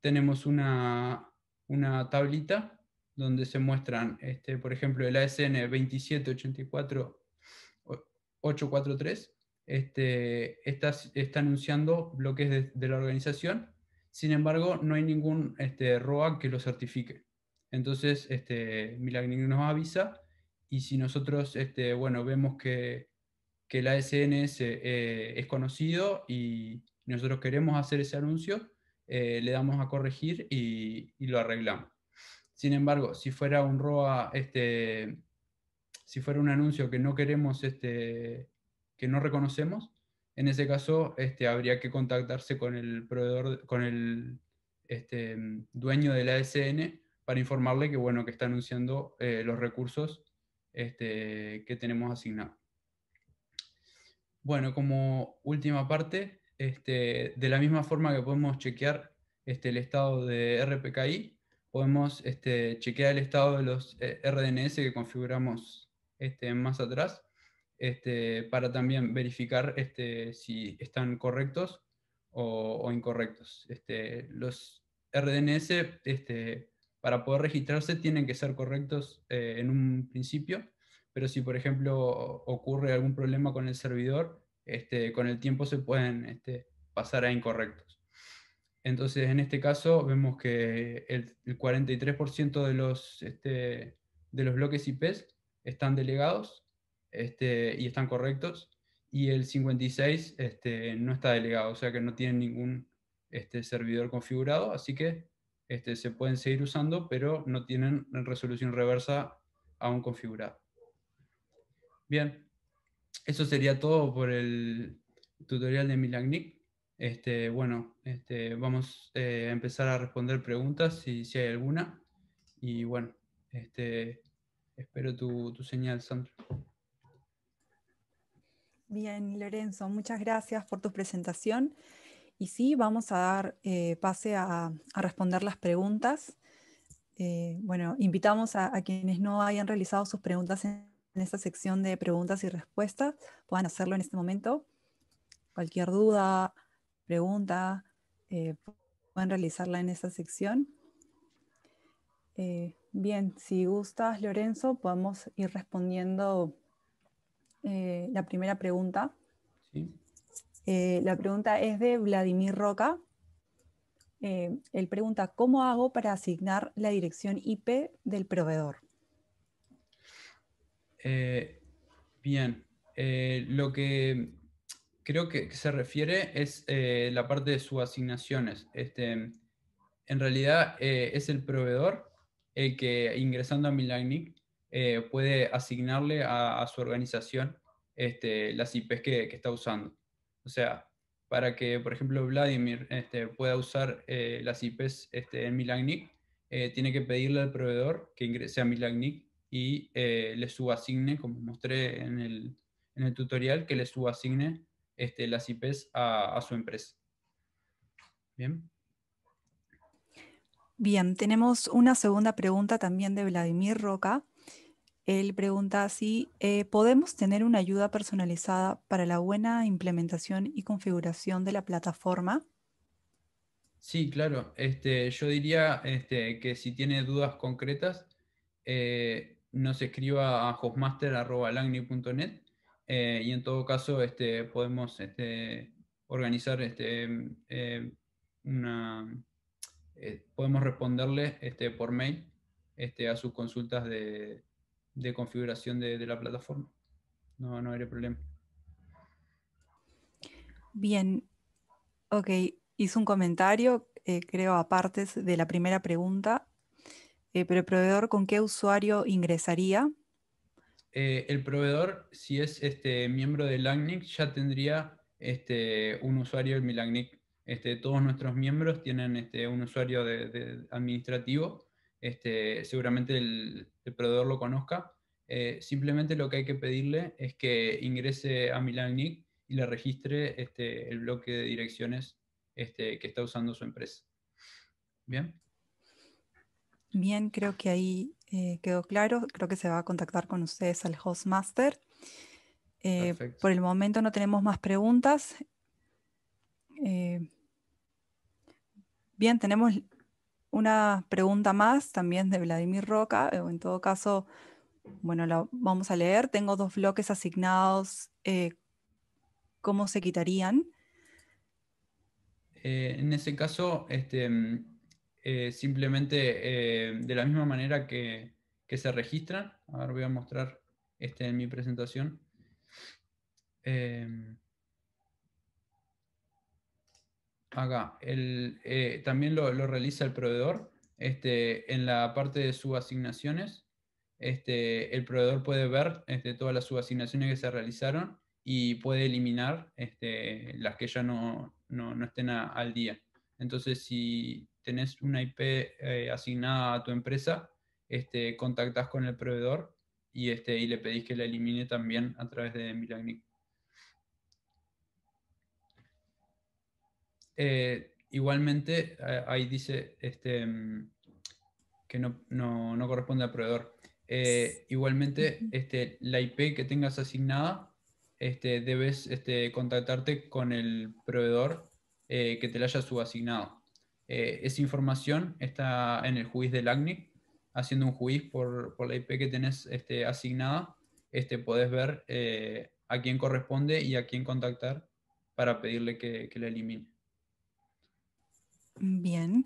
tenemos una, una tablita donde se muestran, este, por ejemplo, el ASN 2784843, este, está, está, anunciando bloques de, la organización, sin embargo, no hay ningún este, ROA que lo certifique. Entonces, este, ninguno nos avisa y si nosotros este, bueno, vemos que, que el ASN es, eh, es conocido y nosotros queremos hacer ese anuncio, eh, le damos a corregir y, lo arreglamos. Sin embargo, si fuera un ROA, este, si fuera un anuncio que no queremos, este, que no reconocemos, en ese caso este, habría que contactarse con el proveedor, con el este, dueño la ASN para informarle que bueno que está anunciando eh, los recursos este, que tenemos asignados. Bueno, como última parte, este, de la misma forma que podemos chequear este, el estado de RPKI, podemos este, chequear el estado de los eh, RDNS que configuramos este, más atrás, para también verificar si están correctos o, incorrectos. los RDNS, para poder registrarse, tienen que ser correctos eh, en un principio, pero si por ejemplo ocurre algún problema con el servidor, este, con el tiempo se pueden este, pasar a incorrectos. Entonces, en este caso, vemos que el, 43% de los, este, de los bloques IP están delegados y están correctos, y el 56 no está delegado, o sea que no tienen ningún servidor configurado, así que se pueden seguir usando, pero no tienen resolución reversa aún configurada. Bien, eso sería todo por el tutorial de Milagnic. Este, bueno, este, vamos eh, a empezar a responder preguntas si, hay alguna. Y bueno, este, espero tu, señal, Sandra. Bien, Lorenzo, muchas gracias por tu presentación. Y sí, vamos a dar eh, pase a, responder las preguntas. Eh, bueno, invitamos a, a, quienes no hayan realizado sus preguntas en en esta sección de preguntas y respuestas. Puedan hacerlo en este momento. Cualquier duda, pregunta, eh, pueden realizarla en esta sección. Eh, bien, si gustas, Lorenzo, podemos ir respondiendo eh, la primera pregunta. Sí. la pregunta es de Vladimir Roca. él pregunta, ¿cómo hago para asignar la dirección IP del proveedor? Eh, bien, eh, lo que creo que se refiere es eh, la parte de subasignaciones. Este, en realidad es el proveedor el que ingresando a Milagnic puede asignarle a, su organización este, las IPs que, está usando. O sea, para que, por ejemplo, Vladimir este, pueda usar las IPs este, en Milagnic, tiene que pedirle al proveedor que ingrese a Milagnic y eh, le subasigne, como mostré en el, tutorial, que le subasigne este, las IPs a, su empresa. Bien. Bien, tenemos una segunda pregunta también de Vladimir Roca. Él pregunta si eh, podemos tener una ayuda personalizada para la buena implementación y configuración de la plataforma. Sí, claro. Este, yo diría este, que si tiene dudas concretas, eh, nos escriba a hostmaster.langni.net eh, y en todo caso este, podemos este, organizar este, em, eh, una... Eh, podemos responderle este, por mail este, a sus consultas de, configuración de, la plataforma. No, no problema. Bien, ok. Hizo un comentario, eh, creo, aparte de la primera pregunta, eh, pero el proveedor con qué usuario ingresaría? Eh, el proveedor, si es este, miembro de LACNIC, ya tendría este, un usuario en mi Este, todos nuestros miembros tienen este, un usuario de, administrativo. Este, seguramente el, proveedor lo conozca. Eh, simplemente lo que hay que pedirle es que ingrese a mi y le registre este, el bloque de direcciones este, que está usando su empresa. Bien. Bien, creo que ahí eh, quedó claro. Creo que se va a contactar con ustedes al hostmaster. Eh, por el momento no tenemos más preguntas. Eh, bien, tenemos una pregunta más también de Vladimir Roca. En todo caso, bueno, la vamos a leer. Tengo dos bloques asignados. ¿Cómo se quitarían? en ese caso, este, mm, eh, simplemente eh, de la misma manera que, se registra ahora voy a mostrar este en mi presentación. Em, acá, eh, también lo, realiza el proveedor. Este, en la parte de subasignaciones, este, el proveedor puede ver este, todas las subasignaciones que se realizaron y puede eliminar este, las que ya no, no, estén al día. Entonces, si, tenés una IP eh, asignada a tu empresa, este, contactás con el proveedor y, este, y le pedís que la elimine también a través de Milagnic. Eh, igualmente, eh, ahí dice este, mm, que no, corresponde al proveedor. igualmente, este, la IP que tengas asignada, este, debes este, contactarte con el proveedor que te la haya subasignado. Eh, esa información está en el juiz de LACNIC, haciendo un juiz por, la IP que tenés este, asignada, este, podés ver eh, a quién corresponde y a quién contactar para pedirle que, que la elimine. Bien,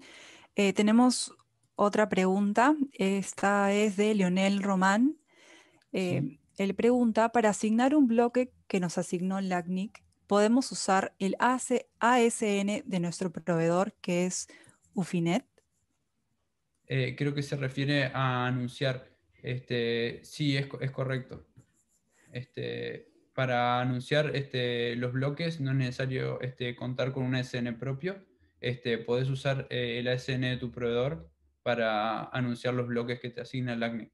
eh, tenemos otra pregunta. Esta es de Leonel Román. Él pregunta, para asignar un bloque que nos asignó LACNIC, podemos usar el ASN de nuestro proveedor, que es Ufinet? Eh, creo que se refiere a anunciar. Este, sí, es, correcto. Este, para anunciar este, los bloques no es necesario contar con un ASN propio. Este, podés usar eh, el ASN de tu proveedor para anunciar los bloques que te asigna el ACNIC.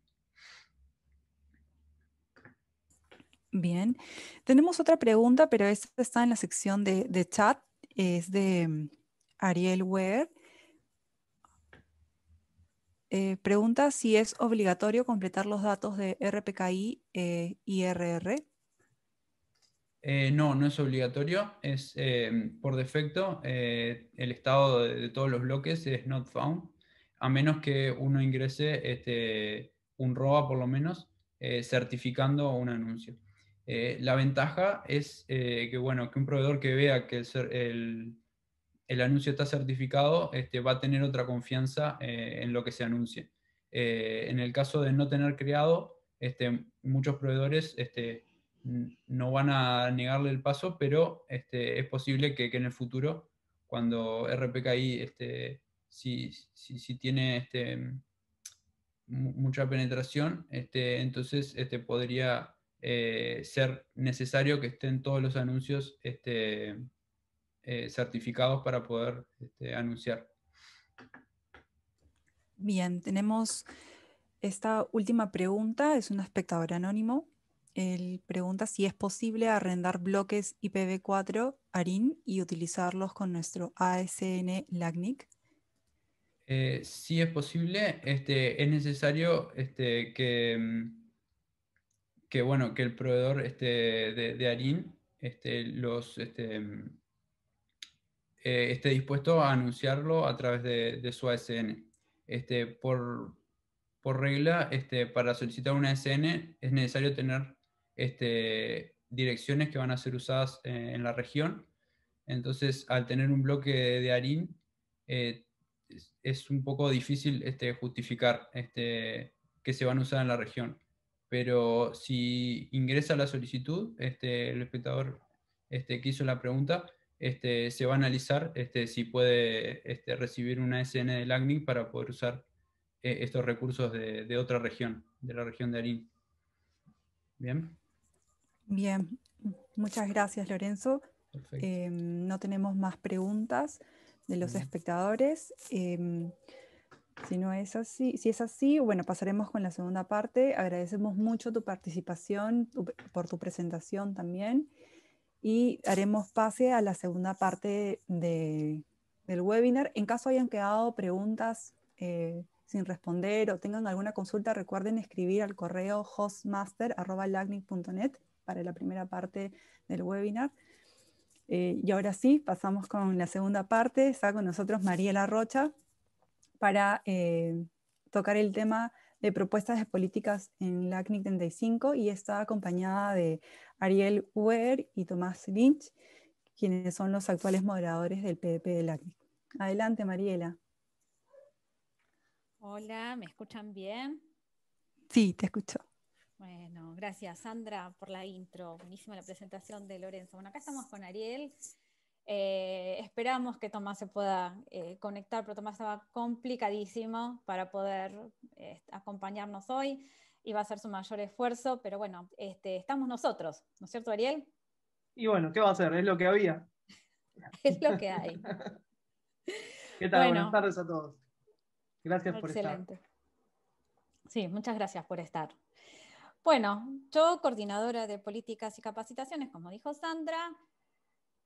Bien, tenemos otra pregunta, pero esta está en la sección de, chat, es de mm, Ariel Weir. Eh, pregunta si es obligatorio completar los datos de RPKI y eh, eh, no, no es obligatorio, es por defecto, el estado de, todos los bloques es not found, a menos que uno ingrese este, un ROA por lo menos, certificando un anuncio. Eh, la ventaja es eh, que, bueno, que un proveedor que vea que el, anuncio está certificado este, va a tener otra confianza eh, en lo que se anuncie. en el caso de no tener creado, este, muchos proveedores este, no van a negarle el paso, pero es posible que, en el futuro, cuando RPKI, sí tiene mucha penetración, entonces podría eh, ser necesario que estén todos los anuncios este, eh, certificados para poder este, anunciar. Bien, tenemos esta última pregunta, es un espectador anónimo. Él pregunta si es posible arrendar bloques IPv4 ARIN y utilizarlos con nuestro ASN LACNIC. Si eh, sí es posible, este, es necesario este, que mm, que bueno, que el proveedor este, de, de Arin este, los, este, mm, eh, esté dispuesto a anunciarlo a través de, su ASN. Este, por, regla, este, para solicitar una ASN es necesario tener este, direcciones que van a ser usadas eh, en la región. Entonces, al tener un bloque de, ARIN, eh, es, es, un poco difícil este, justificar este, que se van a usar en la región pero si ingresa la solicitud, este, el espectador este, que hizo la pregunta, este, se va a analizar este, si puede este, recibir una SN de LACNIC para poder usar eh, estos recursos de, otra región, de la región de Arín. Bien. Bien, muchas gracias Lorenzo. Eh, no tenemos más preguntas de los espectadores. Em, si no es así, si es así, bueno, pasaremos con la segunda parte. Agradecemos mucho tu participación, por tu presentación también. Y haremos pase a la segunda parte del webinar. En caso hayan quedado preguntas eh, sin responder o tengan alguna consulta, recuerden escribir al correo hostmaster.lagnic.net para la primera parte del webinar. Eh, y ahora sí, pasamos con la segunda parte. Está con nosotros Mariela Rocha, para eh, tocar el tema de propuestas de políticas en LACNIC 35 y está acompañada de Ariel Uer y Tomás Lynch, quienes son los actuales moderadores del PDP de LACNIC. Adelante, Mariela. Hola, ¿me escuchan bien? Sí, te escucho. Bueno, gracias Sandra por la intro, buenísima la presentación de Lorenzo. Bueno, acá estamos con Ariel, eh, esperamos que Tomás se pueda eh, conectar, pero Tomás estaba complicadísimo para poder eh, acompañarnos hoy y va a ser su mayor esfuerzo, pero bueno, este, estamos nosotros, ¿no es cierto, Ariel? Y bueno, ¿qué va a hacer? Es lo que había. (laughs) es lo que hay. (laughs) ¿Qué tal? Buenas tardes a todos. Gracias por estar. Sí, muchas gracias por estar. Bueno, yo, coordinadora de políticas y capacitaciones, como dijo Sandra,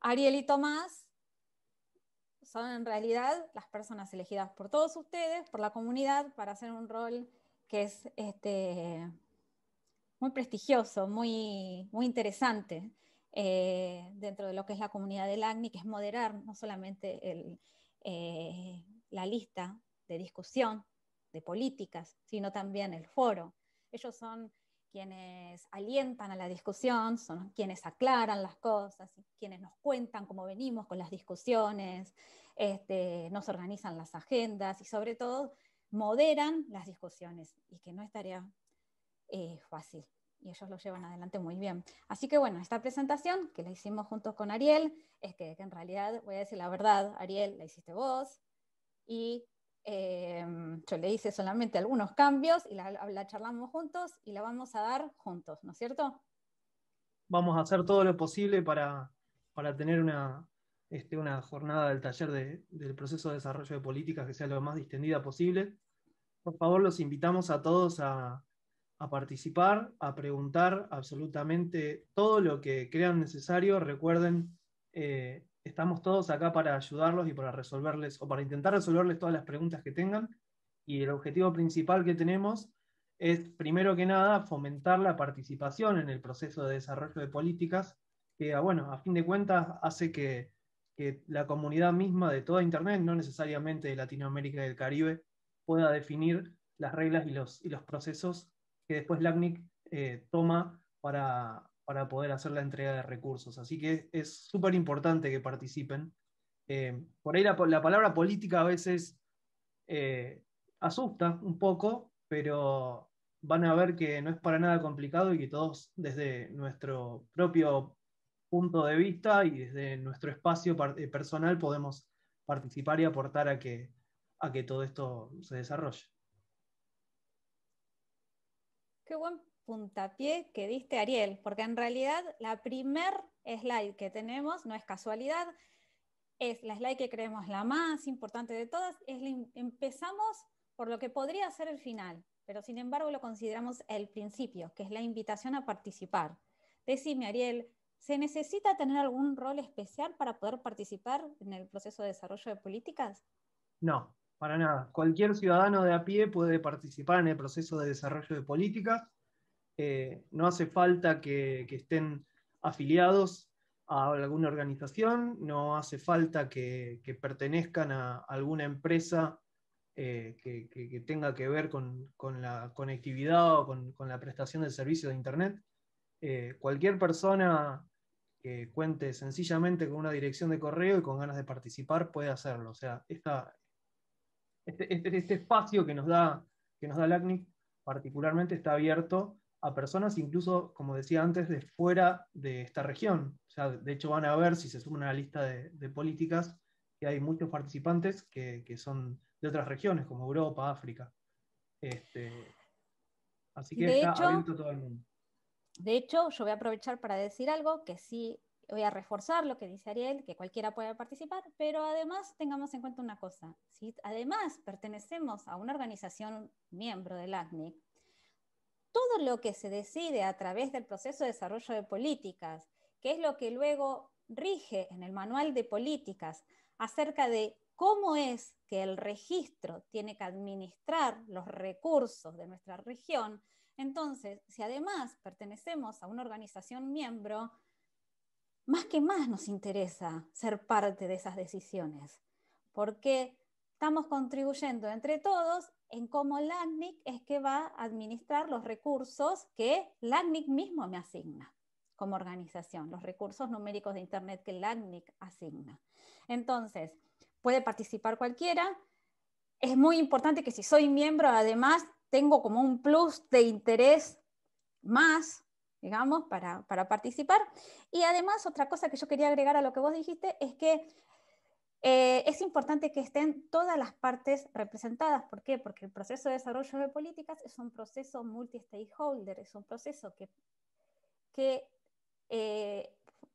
Ariel y Tomás son en realidad las personas elegidas por todos ustedes, por la comunidad, para hacer un rol que es este, muy prestigioso, muy, muy interesante eh, dentro de lo que es la comunidad del ACNI, que es moderar no solamente eh, la lista de discusión de políticas, sino también el foro. Ellos son quienes alientan a la discusión, son quienes aclaran las cosas, quienes nos cuentan cómo venimos con las discusiones, este, nos organizan las agendas y sobre todo moderan las discusiones y que no estaría eh, fácil. Y ellos lo llevan adelante muy bien. Así que bueno, esta presentación que la hicimos juntos con Ariel, es que, que en realidad, voy a decir la verdad, Ariel, la hiciste vos y Em, yo le hice solamente algunos cambios y la, charlamos juntos y la vamos a dar juntos, ¿no es cierto? Vamos a hacer todo lo posible para, tener una, este, una jornada del taller del proceso de desarrollo de políticas que sea lo más distendida posible. Por favor, los invitamos a todos a, participar, a preguntar absolutamente todo lo que crean necesario. Recuerden eh, estamos todos acá para ayudarlos y para resolverles o para intentar resolverles todas las preguntas que tengan. Y el objetivo principal que tenemos es, primero que nada, fomentar la participación en el proceso de desarrollo de políticas, que, ah, bueno, a fin de cuentas hace que, la comunidad misma de toda Internet, no necesariamente de Latinoamérica y del Caribe, pueda definir las reglas y los, y los procesos que después LACNIC eh, toma para, para poder hacer la entrega de recursos. Así que es súper importante que participen. Eh, por ahí la, palabra política a veces eh, asusta un poco, pero van a ver que no es para nada complicado y que todos desde nuestro propio punto de vista y desde nuestro espacio eh, personal podemos participar y aportar a que, a que todo esto se desarrolle. Qué buen puntapié que diste, Ariel, porque en realidad la primer slide que tenemos no es casualidad, es la slide que creemos la más importante de todas, es empezamos por lo que podría ser el final, pero sin embargo lo consideramos el principio, que es la invitación a participar. Decime, Ariel, ¿se necesita tener algún rol especial para poder participar en el proceso de desarrollo de políticas? No, para nada. Cualquier ciudadano de a pie puede participar en el proceso de desarrollo de políticas. Eh, no hace falta que, estén afiliados a alguna organización, no hace falta que, pertenezcan a alguna empresa eh, que, tenga que ver con, la conectividad o con, la prestación del servicio de Internet. Eh, cualquier persona que cuente sencillamente con una dirección de correo y con ganas de participar puede hacerlo. O sea, este, este, este, espacio que nos da, que nos da LACNIC particularmente está abierto a personas incluso, como decía antes, de fuera de esta región. O sea, de hecho van a ver, si se suman a la lista de, políticas, que hay muchos participantes que, que, son de otras regiones, como Europa, África. Este, así que está abierto todo el mundo. De hecho, yo voy a aprovechar para decir algo que sí voy a reforzar lo que dice Ariel, que cualquiera puede participar, pero además tengamos en cuenta una cosa. Si además pertenecemos a una organización miembro del ACNIC, todo lo que se decide a través del proceso de desarrollo de políticas, que es lo que luego rige en el manual de políticas acerca de cómo es que el registro tiene que administrar los recursos de nuestra región, entonces, si además pertenecemos a una organización miembro, más que más nos interesa ser parte de esas decisiones, porque estamos contribuyendo entre todos en cómo LACNIC es que va a administrar los recursos que LACNIC mismo me asigna como organización, los recursos numéricos de Internet que LACNIC asigna. Entonces, puede participar cualquiera. Es muy importante que si soy miembro, además, tengo como un plus de interés más, digamos, para, para participar. Y además, otra cosa que yo quería agregar a lo que vos dijiste es que eh, es importante que estén todas las partes representadas. ¿Por qué? Porque el proceso de desarrollo de políticas es un proceso multi-stakeholder, es un proceso que, eh,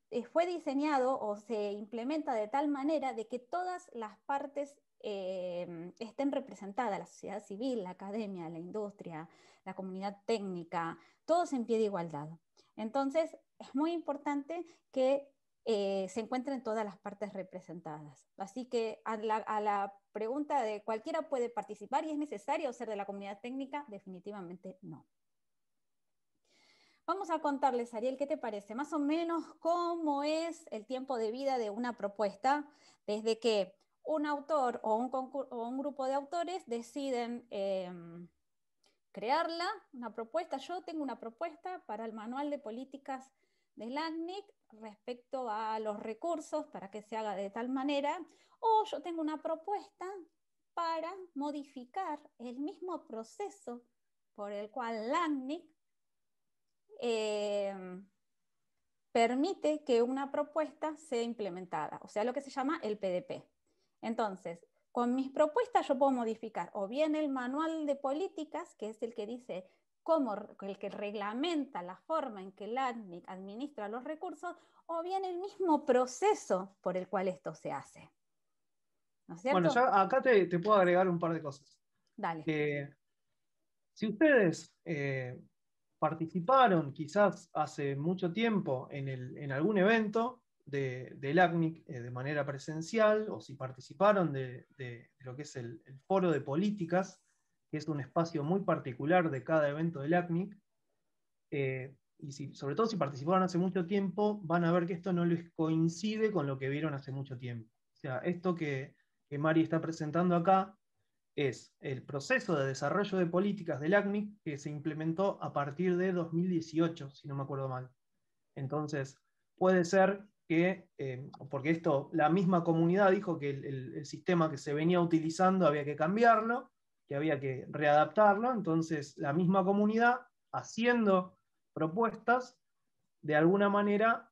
eh, fue diseñado o se implementa de tal manera de que todas las partes estén representadas, la sociedad civil, la academia, la industria, la comunidad técnica, todos en pie de igualdad. Entonces, es muy importante que eh, se encuentran todas las partes representadas. Así que a la, pregunta de cualquiera puede participar y es necesario ser de la comunidad técnica, definitivamente no. Vamos a contarles, Ariel, ¿qué te parece? Más o menos cómo es el tiempo de vida de una propuesta desde que un autor o un, grupo de autores deciden em, crearla, una propuesta. Yo tengo una propuesta para el manual de políticas del ACNIC respecto a los recursos para que se haga de tal manera, o yo tengo una propuesta para modificar el mismo proceso por el cual LACNIC eh, permite que una propuesta sea implementada, o sea, lo que se llama el PDP. Entonces, con mis propuestas yo puedo modificar o bien el manual de políticas, que es el que dice como el que reglamenta la forma en que el ACNIC administra los recursos, o bien el mismo proceso por el cual esto se hace. bueno, acá te, puedo agregar un par de cosas. Dale. Eh, si ustedes eh, participaron quizás hace mucho tiempo en, algún evento de, del ACNIC eh, de manera presencial, o si participaron de, lo que es el foro de políticas, que es un espacio muy particular de cada evento del ACNIC. Eh, y sobre todo si participaron hace mucho tiempo, van a ver que esto no les coincide con lo que vieron hace mucho tiempo. O sea, esto que, que Mari está presentando acá es el proceso de desarrollo de políticas del ACNIC que se implementó a partir de 2018, si no me acuerdo mal. Entonces, puede ser que, eh, porque esto, la misma comunidad dijo que el, sistema que se venía utilizando había que cambiarlo, que había que readaptarlo, entonces la misma comunidad haciendo propuestas, de alguna manera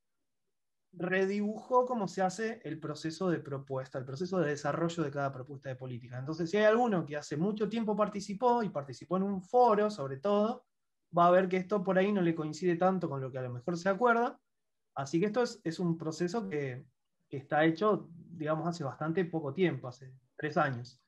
redibujó cómo se hace el proceso de propuesta, el proceso de desarrollo de cada propuesta de política. Entonces, si hay alguno que hace mucho tiempo participó y participó en un foro, sobre todo, va a ver que esto por ahí no le coincide tanto con lo que a lo mejor se acuerda. Así que esto es, un proceso que, que está hecho, digamos, hace bastante poco tiempo, hace tres años.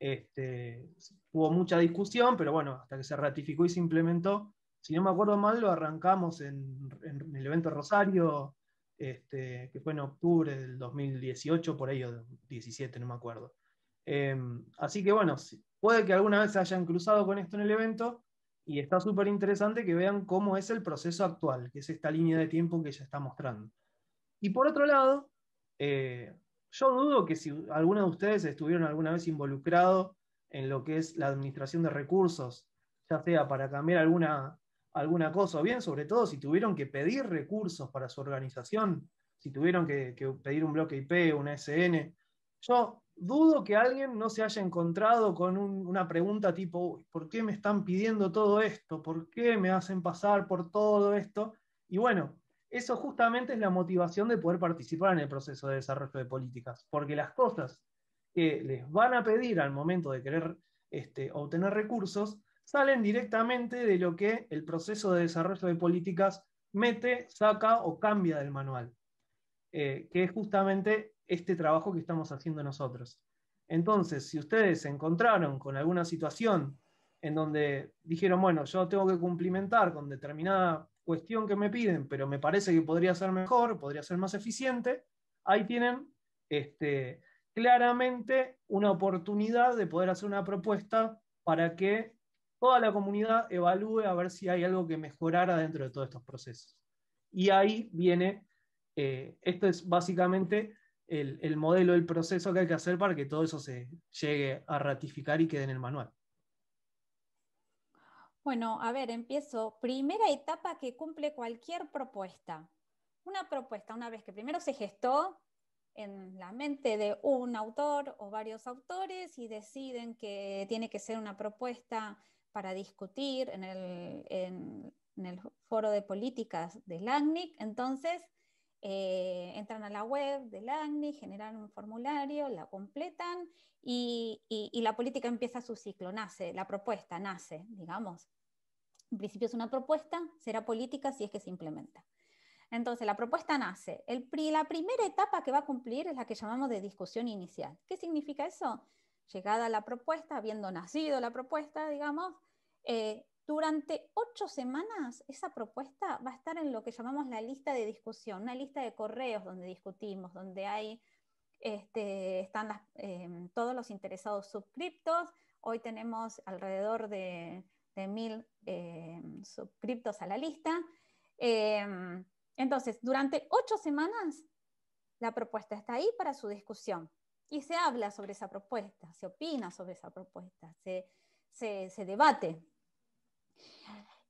Este, hubo mucha discusión, pero bueno, hasta que se ratificó y se implementó. Si no me acuerdo mal, lo arrancamos en, el evento Rosario, este, que fue en octubre del 2018, por ahí, o 17, no me acuerdo. Em, así que bueno, puede que alguna vez se hayan cruzado con esto en el evento y está súper interesante que vean cómo es el proceso actual, que es esta línea de tiempo que ya está mostrando. Y por otro lado, eh, yo dudo que si alguno de ustedes estuvieron alguna vez involucrado en lo que es la administración de recursos, ya sea para cambiar alguna, alguna cosa, o bien, sobre todo, si tuvieron que pedir recursos para su organización, si tuvieron que, pedir un bloque IP, una SN, yo dudo que alguien no se haya encontrado con una pregunta tipo, ¿por qué me están pidiendo todo esto? ¿Por qué me hacen pasar por todo esto? Y bueno, eso justamente es la motivación de poder participar en el proceso de desarrollo de políticas, porque las cosas que les van a pedir al momento de querer este, obtener recursos salen directamente de lo que el proceso de desarrollo de políticas mete, saca o cambia del manual, eh, que es justamente este trabajo que estamos haciendo nosotros. Entonces, si ustedes se encontraron con alguna situación en donde dijeron, bueno, yo tengo que cumplimentar con determinada cuestión que me piden, pero me parece que podría ser mejor, podría ser más eficiente, ahí tienen este, claramente una oportunidad de poder hacer una propuesta para que toda la comunidad evalúe a ver si hay algo que mejorara dentro de todos estos procesos. Y ahí viene, eh, esto es básicamente el, el modelo, el proceso que hay que hacer para que todo eso se llegue a ratificar y quede en el manual. Bueno, a ver, empiezo. Primera etapa que cumple cualquier propuesta. Una propuesta, una vez que primero se gestó en la mente de un autor o varios autores y deciden que tiene que ser una propuesta para discutir en el, foro de políticas del ACNIC, entonces eh, entran a la web del ACNIC, generan un formulario, la completan y, la política empieza su ciclo, nace, la propuesta nace, digamos. En principio es una propuesta, será política si es que se implementa. Entonces, la propuesta nace. El, la primera etapa que va a cumplir es la que llamamos de discusión inicial. ¿Qué significa eso? Llegada la propuesta, habiendo nacido la propuesta, digamos, eh, durante ocho semanas esa propuesta va a estar en lo que llamamos la lista de discusión, una lista de correos donde discutimos, donde hay, este, están eh, todos los interesados suscriptos. Hoy tenemos alrededor de mil eh, suscriptos a la lista. Eh, entonces, durante ocho semanas, la propuesta está ahí para su discusión y se habla sobre esa propuesta, se opina sobre esa propuesta, se, se debate.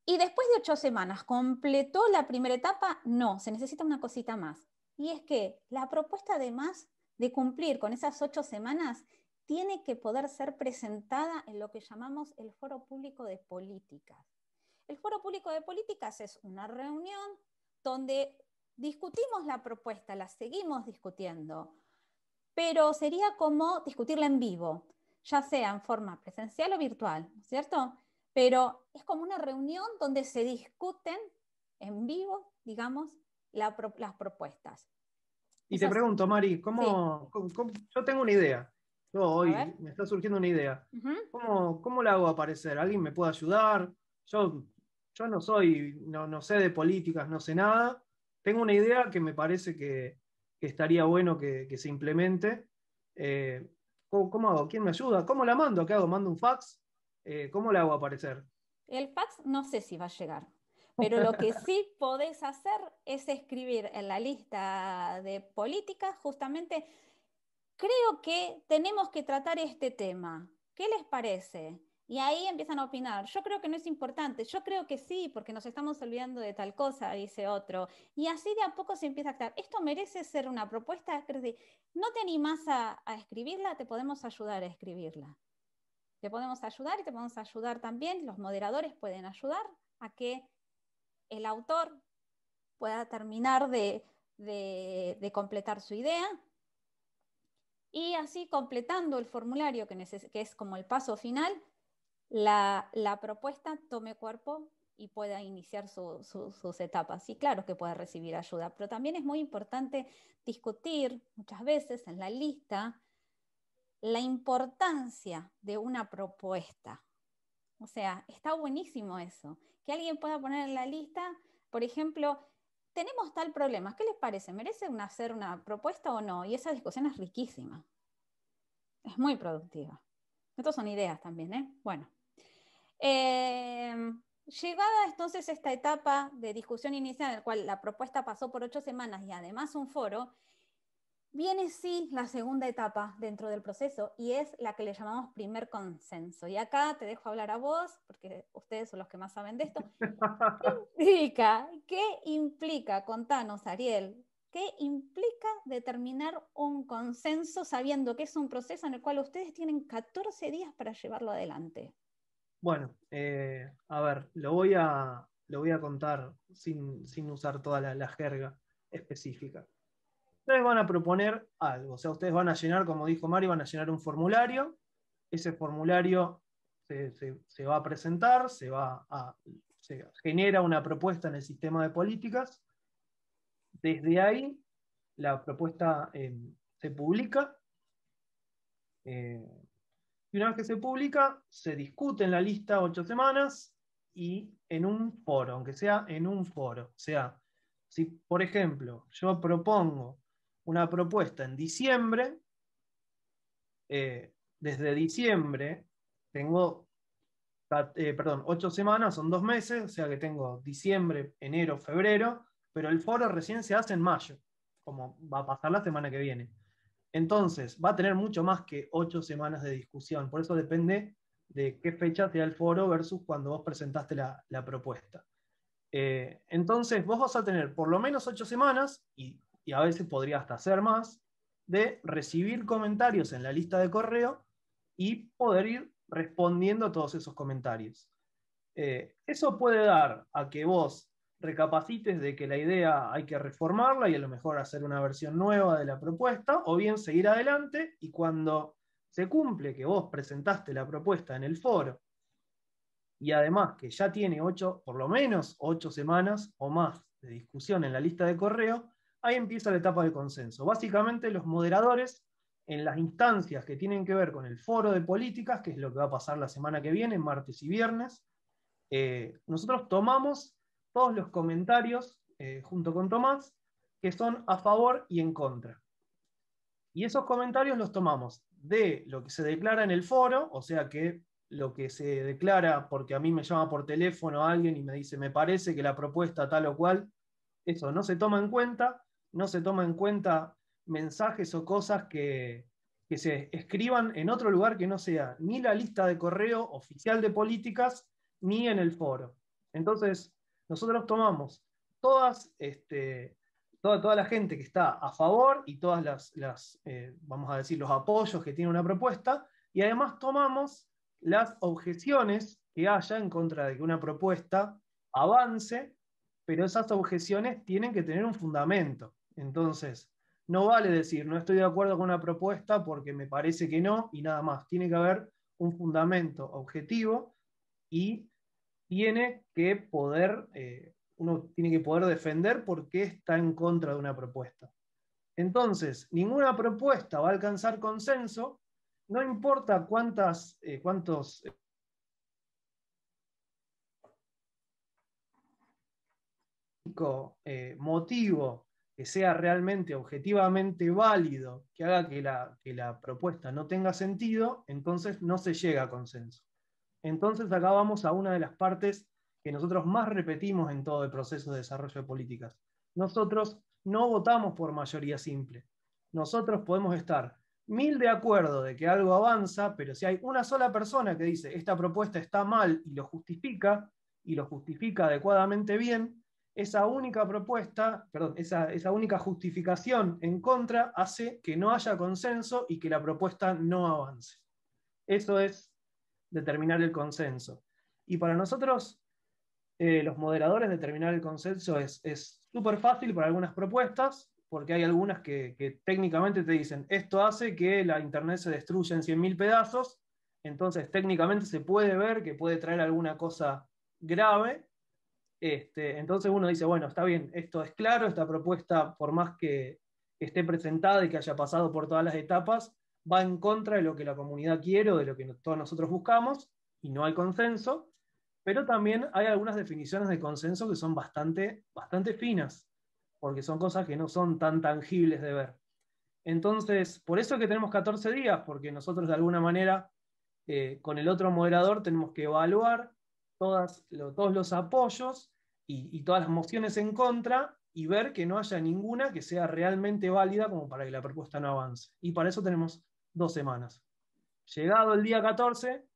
Y después de ocho semanas, ¿completó la primera etapa? No, se necesita una cosita más. Y es que la propuesta, además de cumplir con esas ocho semanas, tiene que poder ser presentada en lo que llamamos el foro público de políticas. El foro público de políticas es una reunión donde discutimos la propuesta, la seguimos discutiendo, pero sería como discutirla en vivo, ya sea en forma presencial o virtual, ¿cierto? Pero es como una reunión donde se discuten en vivo, digamos, las propuestas. Y te pregunto, Mari, cómo, yo tengo una idea. No, hoy me está surgiendo una idea. ¿Cómo, ¿Cómo, la hago aparecer? ¿Alguien me puede ayudar? Yo, yo no soy, no, sé de políticas, no sé nada. Tengo una idea que me parece que, estaría bueno que, se implemente. Eh, ¿cómo, hago? ¿Quién me ayuda? ¿Cómo la mando? ¿Qué hago? ¿Mando un fax? Eh, ¿Cómo la hago aparecer? El fax no sé si va a llegar. Pero (laughs) lo que sí podés hacer es escribir en la lista de políticas justamente creo que tenemos que tratar este tema. ¿Qué les parece? Y ahí empiezan a opinar. Yo creo que no es importante, yo creo que sí, porque nos estamos olvidando de tal cosa, dice otro. Y así de a poco se empieza a actuar. Esto merece ser una propuesta. No te animas a, escribirla, te podemos ayudar a escribirla. Te podemos ayudar y te podemos ayudar también. Los moderadores pueden ayudar a que el autor pueda terminar de completar su idea y así completando el formulario, que, es como el paso final, la, propuesta tome cuerpo y pueda iniciar sus etapas. Y claro que pueda recibir ayuda, pero también es muy importante discutir muchas veces en la lista la importancia de una propuesta. O sea, está buenísimo eso, que alguien pueda poner en la lista, por ejemplo, tenemos tal problema, ¿qué les parece? ¿Merece una, hacer una propuesta o no? Y esa discusión es riquísima, es muy productiva. Estas son ideas también, ¿eh? Bueno. Eh, llegada entonces esta etapa de discusión inicial en la cual la propuesta pasó por ocho semanas y además un foro, Viene sí la segunda etapa dentro del proceso y es la que le llamamos primer consenso. Y acá te dejo hablar a vos, porque ustedes son los que más saben de esto. ¿Qué (laughs) implica? implica? Contanos, Ariel, ¿qué implica determinar un consenso sabiendo que es un proceso en el cual ustedes tienen 14 días para llevarlo adelante? Bueno, eh, a ver, lo voy a, lo voy a contar sin, usar toda la, la jerga específica ustedes van a proponer algo, o sea, ustedes van a llenar, como dijo Mario, van a llenar un formulario, ese formulario se, va a presentar, se, va a, se genera una propuesta en el sistema de políticas, desde ahí la propuesta em, se publica, eh, y una vez que se publica, se discute en la lista ocho semanas y en un foro, aunque sea en un foro, o sea, si, por ejemplo, yo propongo una propuesta en diciembre. Eh, desde diciembre tengo, eh, perdón, ocho semanas, son dos meses, o sea que tengo diciembre, enero, febrero, pero el foro recién se hace en mayo, como va a pasar la semana que viene. Entonces, va a tener mucho más que ocho semanas de discusión, por eso depende de qué fecha te da el foro versus cuando vos presentaste la, propuesta. Eh, entonces, vos vas a tener por lo menos ocho semanas, y y a veces podría hasta hacer más, de recibir comentarios en la lista de correo y poder ir respondiendo a todos esos comentarios. Eh, eso puede dar a que vos recapacites de que la idea hay que reformarla y a lo mejor hacer una versión nueva de la propuesta, o bien seguir adelante y cuando se cumple que vos presentaste la propuesta en el foro y además que ya tiene ocho, por lo menos ocho semanas o más de discusión en la lista de correo, ahí empieza la etapa de consenso. Básicamente los moderadores en las instancias que tienen que ver con el foro de políticas, que es lo que va a pasar la semana que viene, martes y viernes, eh, nosotros tomamos todos los comentarios eh, junto con Tomás que son a favor y en contra. Y esos comentarios los tomamos de lo que se declara en el foro, o sea que lo que se declara porque a mí me llama por teléfono alguien y me dice, me parece que la propuesta tal o cual, eso no se toma en cuenta, no se toma en cuenta mensajes o cosas que, se escriban en otro lugar que no sea ni la lista de correo oficial de políticas ni en el foro. Entonces, nosotros tomamos todas, este, toda, toda, la gente que está a favor y todas las, eh, vamos a decir, los apoyos que tiene una propuesta y además tomamos las objeciones que haya en contra de que una propuesta avance, pero esas objeciones tienen que tener un fundamento. Entonces, no vale decir, no estoy de acuerdo con una propuesta porque me parece que no y nada más. Tiene que haber un fundamento objetivo y tiene que poder, eh, uno tiene que poder defender por qué está en contra de una propuesta. Entonces, ninguna propuesta va a alcanzar consenso, no importa cuántas, eh, cuántos... Eh, motivo que sea realmente objetivamente válido, que haga que la, propuesta no tenga sentido, entonces no se llega a consenso. Entonces acá vamos a una de las partes que nosotros más repetimos en todo el proceso de desarrollo de políticas. Nosotros no votamos por mayoría simple. Nosotros podemos estar mil de acuerdo de que algo avanza, pero si hay una sola persona que dice esta propuesta está mal y lo justifica, y lo justifica adecuadamente bien, esa única propuesta, perdón, esa, única justificación en contra hace que no haya consenso y que la propuesta no avance. Eso es determinar el consenso. Y para nosotros, eh, los moderadores, determinar el consenso es súper fácil para algunas propuestas, porque hay algunas que, que, técnicamente te dicen, esto hace que la Internet se destruya en 100.000 pedazos, entonces técnicamente se puede ver que puede traer alguna cosa grave, este, entonces uno dice, bueno, está bien, esto es claro, esta propuesta, por más que esté presentada y que haya pasado por todas las etapas, va en contra de lo que la comunidad quiere o de lo que todos nosotros buscamos, y no hay consenso, pero también hay algunas definiciones de consenso que son bastante, bastante finas, porque son cosas que no son tan tangibles de ver. Entonces, por eso que tenemos 14 días, porque nosotros de alguna manera, eh, con el otro moderador, tenemos que evaluar todos los apoyos y, y, todas las mociones en contra y ver que no haya ninguna que sea realmente válida como para que la propuesta no avance. Y para eso tenemos dos semanas. Llegado el día 14,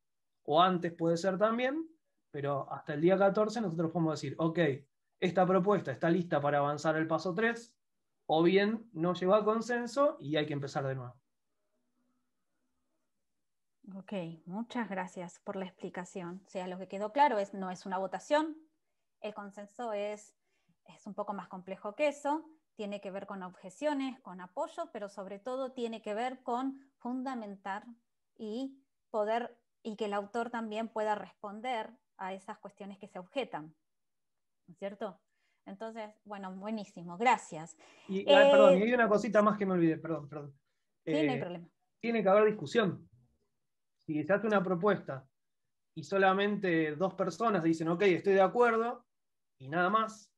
o antes puede ser también, pero hasta el día 14 nosotros podemos decir, ok, esta propuesta está lista para avanzar el paso 3, o bien no llegó a consenso y hay que empezar de nuevo. Ok, muchas gracias por la explicación. O sea, lo que quedó claro es no es una votación, el consenso es, es un poco más complejo que eso, tiene que ver con objeciones, con apoyo, pero sobre todo tiene que ver con fundamentar y poder y que el autor también pueda responder a esas cuestiones que se objetan. ¿No es cierto? Entonces, bueno, buenísimo, gracias. Y, perdón, eh, hay una cosita más que me olvidé, perdón, perdón. Sí, no hay eh, problema. Tiene que haber discusión, y se hace una propuesta y solamente dos personas dicen, ok, estoy de acuerdo, y nada más,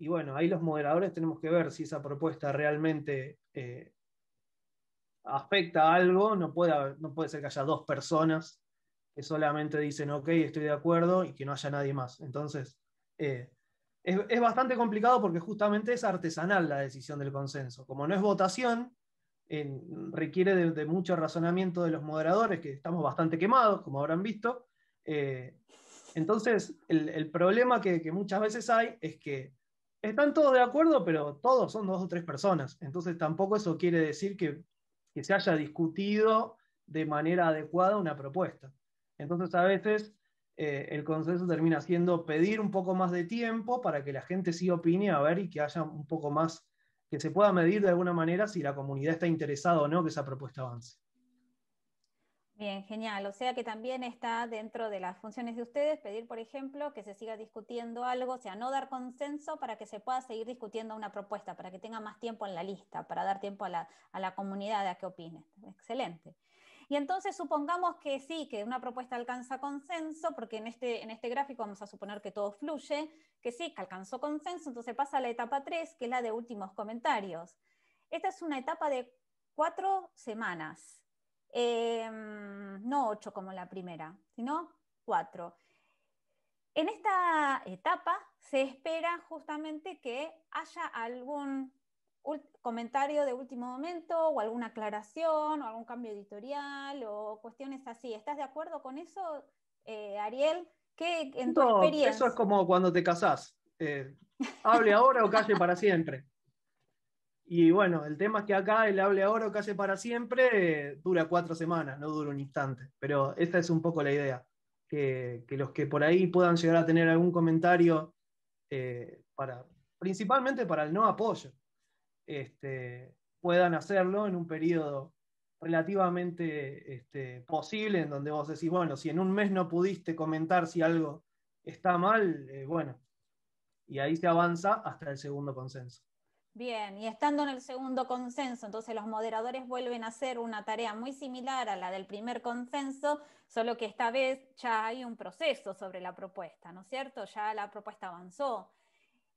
y bueno, ahí los moderadores tenemos que ver si esa propuesta realmente eh, afecta a algo, no puede, no puede ser que haya dos personas que solamente dicen, ok, estoy de acuerdo, y que no haya nadie más. Entonces, eh, es bastante complicado porque justamente es artesanal la decisión del consenso. Como no es votación, requiere de, mucho razonamiento de los moderadores, que estamos bastante quemados, como habrán visto. Eh, entonces, el, problema que, muchas veces hay es que están todos de acuerdo, pero todos son dos o tres personas. Entonces, tampoco eso quiere decir que, se haya discutido de manera adecuada una propuesta. Entonces, a veces eh, el consenso termina siendo pedir un poco más de tiempo para que la gente sí opine a ver y que haya un poco más que se pueda medir de alguna manera si la comunidad está interesada o no que esa propuesta avance. Bien, genial. O sea que también está dentro de las funciones de ustedes pedir, por ejemplo, que se siga discutiendo algo, o sea, no dar consenso para que se pueda seguir discutiendo una propuesta, para que tenga más tiempo en la lista, para dar tiempo a la, a la comunidad a que opine. Excelente. Y entonces supongamos que sí, que una propuesta alcanza consenso, porque en este, en este gráfico vamos a suponer que todo fluye, que sí, que alcanzó consenso, entonces pasa a la etapa 3, que es la de últimos comentarios. Esta es una etapa de cuatro semanas, em, no ocho como la primera, sino cuatro. En esta etapa se espera justamente que haya algún comentario de último momento o alguna aclaración o algún cambio editorial o cuestiones así. ¿Estás de acuerdo con eso, eh, Ariel? ¿Qué en tu no, Eso es como cuando te casás. Eh, hable ahora o calle para siempre. Y bueno, el tema es que acá el hable ahora o calle para siempre eh, dura cuatro semanas, no dura un instante. Pero esta es un poco la idea. Que, que los que por ahí puedan llegar a tener algún comentario para, principalmente para el no apoyo. Este, puedan hacerlo en un periodo relativamente este, posible, en donde vos decís, bueno, si en un mes no pudiste comentar si algo está mal, eh, bueno, y ahí se avanza hasta el segundo consenso. Bien, y estando en el segundo consenso, entonces los moderadores vuelven a hacer una tarea muy similar a la del primer consenso, solo que esta vez ya hay un proceso sobre la propuesta, ¿no es cierto? Ya la propuesta avanzó,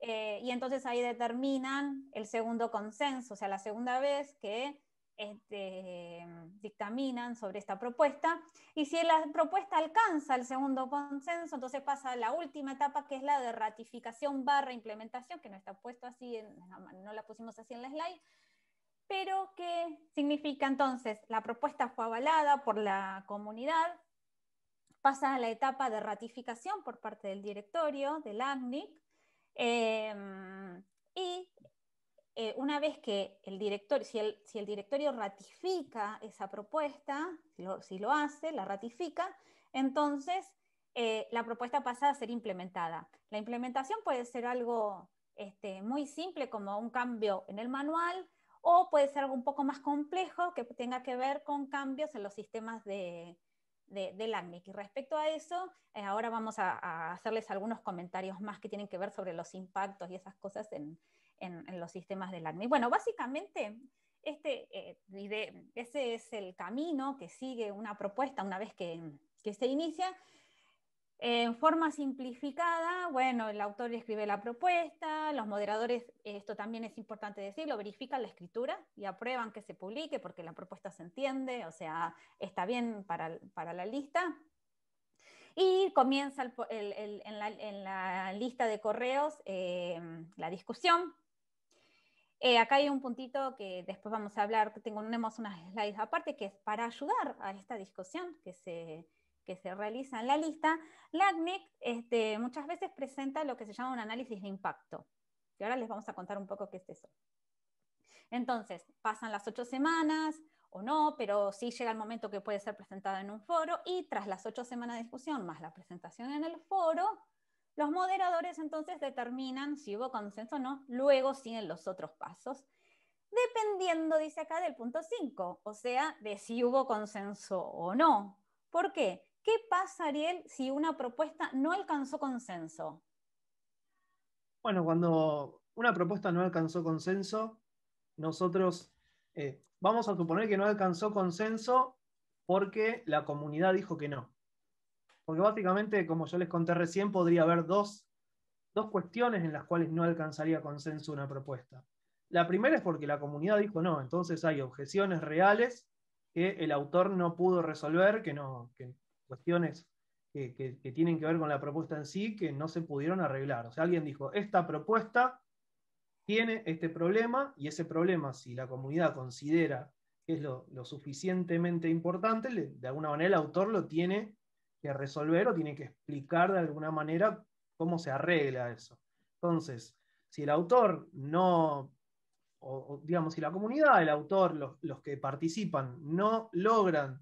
eh, y entonces ahí determinan el segundo consenso, o sea, la segunda vez que este, dictaminan sobre esta propuesta. Y si la propuesta alcanza el segundo consenso, entonces pasa a la última etapa, que es la de ratificación barra implementación, que no está puesto así, no la pusimos así en la slide, pero que significa entonces la propuesta fue avalada por la comunidad, pasa a la etapa de ratificación por parte del directorio, del ACNIC, Em, y eh, una vez que el directorio, si el, directorio ratifica esa propuesta, si lo, hace, la ratifica, entonces eh, la propuesta pasa a ser implementada. La implementación puede ser algo este, muy simple como un cambio en el manual o puede ser algo un poco más complejo que tenga que ver con cambios en los sistemas de, de, del Y respecto a eso, eh, ahora vamos a, hacerles algunos comentarios más que tienen que ver sobre los impactos y esas cosas en, los sistemas del ACNIC. Bueno, básicamente... Este, eh, ese es el camino que sigue una propuesta una vez que se inicia, en forma simplificada, bueno, el autor escribe la propuesta, los moderadores, esto también es importante decirlo, verifican la escritura y aprueban que se publique porque la propuesta se entiende, o sea, está bien para, la lista. Y comienza en, la, lista de correos em, la discusión. Eh, acá hay un puntito que después vamos a hablar, tengo unas slides aparte, que es para ayudar a esta discusión que se que se realiza en la lista, la este, muchas veces presenta lo que se llama un análisis de impacto. Y ahora les vamos a contar un poco qué es eso. Entonces, pasan las ocho semanas o no, pero sí llega el momento que puede ser presentado en un foro y tras las ocho semanas de discusión más la presentación en el foro, los moderadores entonces determinan si hubo consenso o no, luego siguen los otros pasos, dependiendo, dice acá, del punto 5, o sea, de si hubo consenso o no. ¿Por qué? ¿Qué pasa, Ariel, si una propuesta no alcanzó consenso? Bueno, cuando una propuesta no alcanzó consenso, nosotros eh, vamos a suponer que no alcanzó consenso porque la comunidad dijo que no. Porque básicamente, como yo les conté recién, podría haber dos, cuestiones en las cuales no alcanzaría consenso una propuesta. La primera es porque la comunidad dijo no, entonces hay objeciones reales que el autor no pudo resolver, que no, que, cuestiones que, tienen que ver con la propuesta en sí que no se pudieron arreglar. O sea, alguien dijo, esta propuesta tiene este problema y ese problema, si la comunidad considera que es lo, suficientemente importante, de alguna manera el autor lo tiene que resolver o tiene que explicar de alguna manera cómo se arregla eso. Entonces, si el autor no, o, digamos, si la comunidad, el autor, los, los que participan, no logran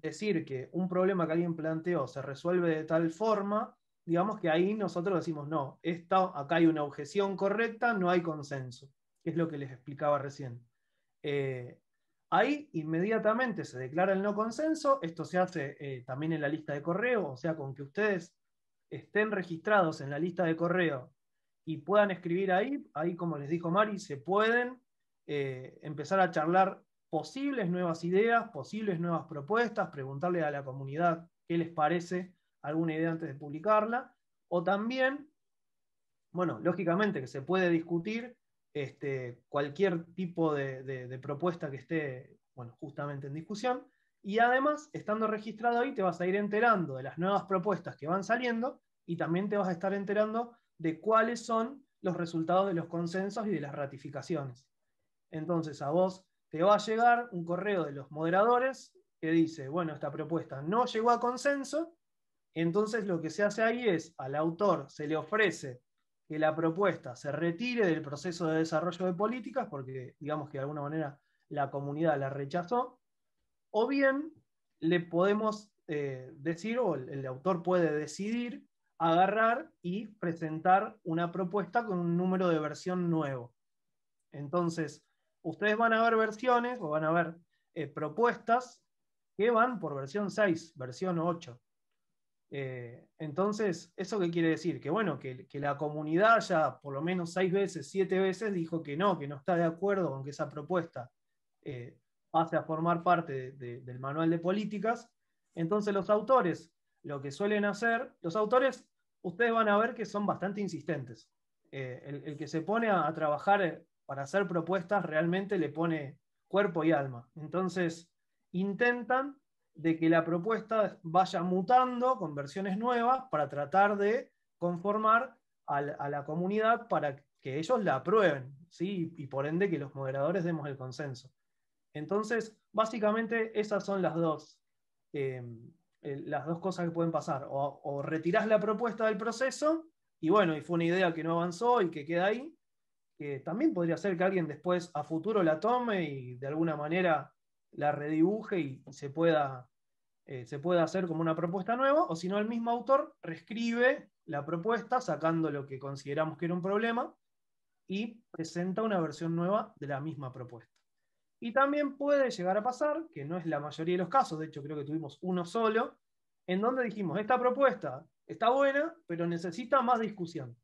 decir que un problema que alguien planteó se resuelve de tal forma, digamos que ahí nosotros decimos, no, esta, acá hay una objeción correcta, no hay consenso, que es lo que les explicaba recién. Eh, ahí inmediatamente se declara el no consenso, esto se hace eh, también en la lista de correo, o sea, con que ustedes estén registrados en la lista de correo y puedan escribir ahí, ahí como les dijo Mari, se pueden eh, empezar a charlar posibles nuevas ideas, posibles nuevas propuestas, preguntarle a la comunidad qué les parece alguna idea antes de publicarla, o también, bueno, lógicamente que se puede discutir este, cualquier tipo de, propuesta que esté, bueno, justamente en discusión, y además, estando registrado ahí, te vas a ir enterando de las nuevas propuestas que van saliendo y también te vas a estar enterando de cuáles son los resultados de los consensos y de las ratificaciones. Entonces, a vos te va a llegar un correo de los moderadores que dice, bueno, esta propuesta no llegó a consenso, entonces lo que se hace ahí es, al autor se le ofrece que la propuesta se retire del proceso de desarrollo de políticas, porque digamos que de alguna manera la comunidad la rechazó, o bien le podemos eh, decir, o el, el autor puede decidir, agarrar y presentar una propuesta con un número de versión nuevo. Entonces, ustedes van a ver versiones o van a ver eh, propuestas que van por versión 6, versión 8. Eh, entonces, ¿eso qué quiere decir? Que bueno, que, la comunidad ya por lo menos seis veces, siete veces dijo que no, que no está de acuerdo con que esa propuesta eh, pase a formar parte del manual de políticas. Entonces los autores, lo que suelen hacer, los autores, ustedes van a ver que son bastante insistentes. el, que se pone a trabajar para hacer propuestas realmente le pone cuerpo y alma. Entonces, intentan de que la propuesta vaya mutando con versiones nuevas para tratar de conformar a la, comunidad para que ellos la aprueben, ¿sí? y por ende que los moderadores demos el consenso. Entonces, básicamente esas son las dos, eh, eh, las dos cosas que pueden pasar. O, o retirás la propuesta del proceso y bueno, y fue una idea que no avanzó y que queda ahí, que también podría ser que alguien después a futuro la tome y de alguna manera la redibuje y se pueda, eh, se pueda hacer como una propuesta nueva, o si no, el mismo autor reescribe la propuesta sacando lo que consideramos que era un problema y presenta una versión nueva de la misma propuesta. Y también puede llegar a pasar, que no es la mayoría de los casos, de hecho creo que tuvimos uno solo, en donde dijimos, esta propuesta está buena, pero necesita más discusión.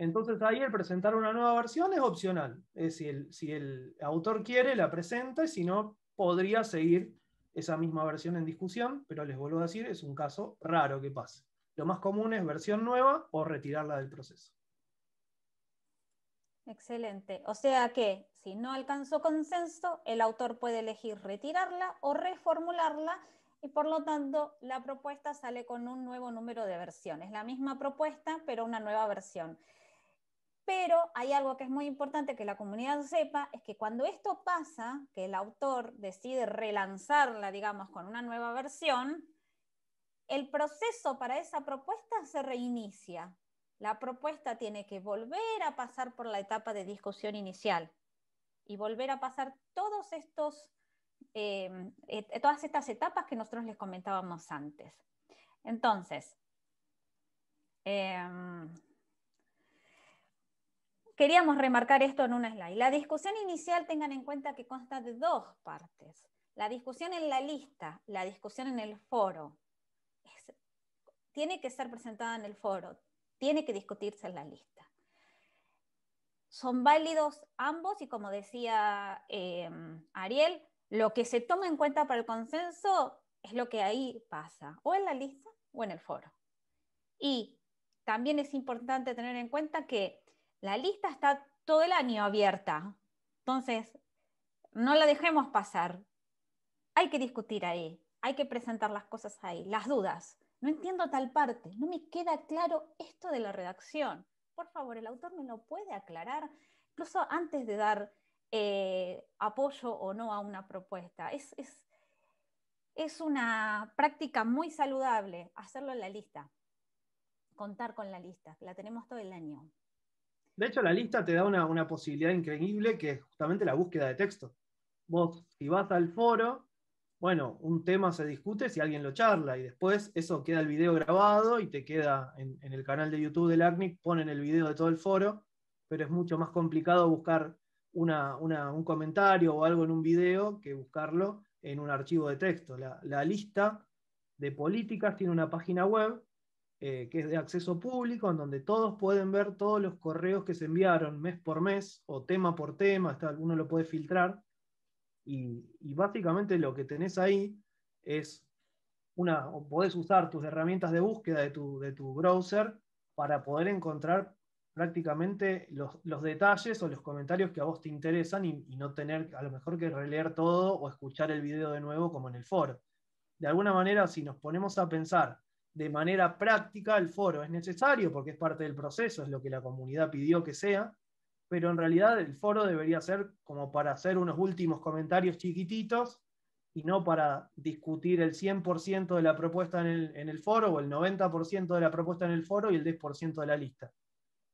Entonces ahí el presentar una nueva versión es opcional. Es si el autor quiere, la presenta y si no, podría seguir esa misma versión en discusión, pero les vuelvo a decir, es un caso raro que pase. Lo más común es versión nueva o retirarla del proceso. Excelente. O sea que si no alcanzó consenso, el autor puede elegir retirarla o reformularla y por lo tanto la propuesta sale con un nuevo número de versiones. La misma propuesta, pero una nueva versión. Pero hay algo que es muy importante que la comunidad sepa, es que cuando esto pasa, que el autor decide relanzarla, digamos, con una nueva versión, el proceso para esa propuesta se reinicia. La propuesta tiene que volver a pasar por la etapa de discusión inicial y volver a pasar todos estos, eh, eh, todas estas etapas que nosotros les comentábamos antes. Entonces, em, Queríamos remarcar esto en una slide. La discusión inicial tengan en cuenta que consta de dos partes. La discusión en la lista, la discusión en el foro. tiene que ser presentada en el foro, tiene que discutirse en la lista. Son válidos ambos y como decía em, Ariel, lo que se toma en cuenta para el consenso es lo que ahí pasa, o en la lista o en el foro. Y también es importante tener en cuenta que la lista está todo el año abierta. Entonces, no la dejemos pasar. Hay que discutir ahí, hay que presentar las cosas ahí, las dudas. No entiendo tal parte, no me queda claro esto de la redacción. Por favor, el autor me lo puede aclarar, incluso antes de dar eh, apoyo o no a una propuesta. es, es una práctica muy saludable hacerlo en la lista, contar con la lista, la tenemos todo el año. De hecho, la lista te da una, posibilidad increíble que es justamente la búsqueda de texto. Vos, si vas al foro, bueno, un tema se discute si alguien lo charla y después eso queda el video grabado y te queda en, el canal de YouTube del ACNIC, ponen el video de todo el foro, pero es mucho más complicado buscar un comentario o algo en un video que buscarlo en un archivo de texto. la, lista de políticas tiene una página web eh, que es de acceso público, en donde todos pueden ver todos los correos que se enviaron mes por mes o tema por tema, hasta alguno lo puede filtrar. Y, básicamente lo que tenés ahí es una, o podés usar tus herramientas de búsqueda de tu, de tu browser para poder encontrar prácticamente los, detalles o los comentarios que a vos te interesan y, y, no tener a lo mejor que releer todo o escuchar el video de nuevo como en el foro. De alguna manera, si nos ponemos a pensar de manera práctica el foro. Es necesario porque es parte del proceso, es lo que la comunidad pidió que sea, pero en realidad el foro debería ser como para hacer unos últimos comentarios chiquititos y no para discutir el 100% de la propuesta en el, en el, foro o el 90% de la propuesta en el foro y el 10% de la lista.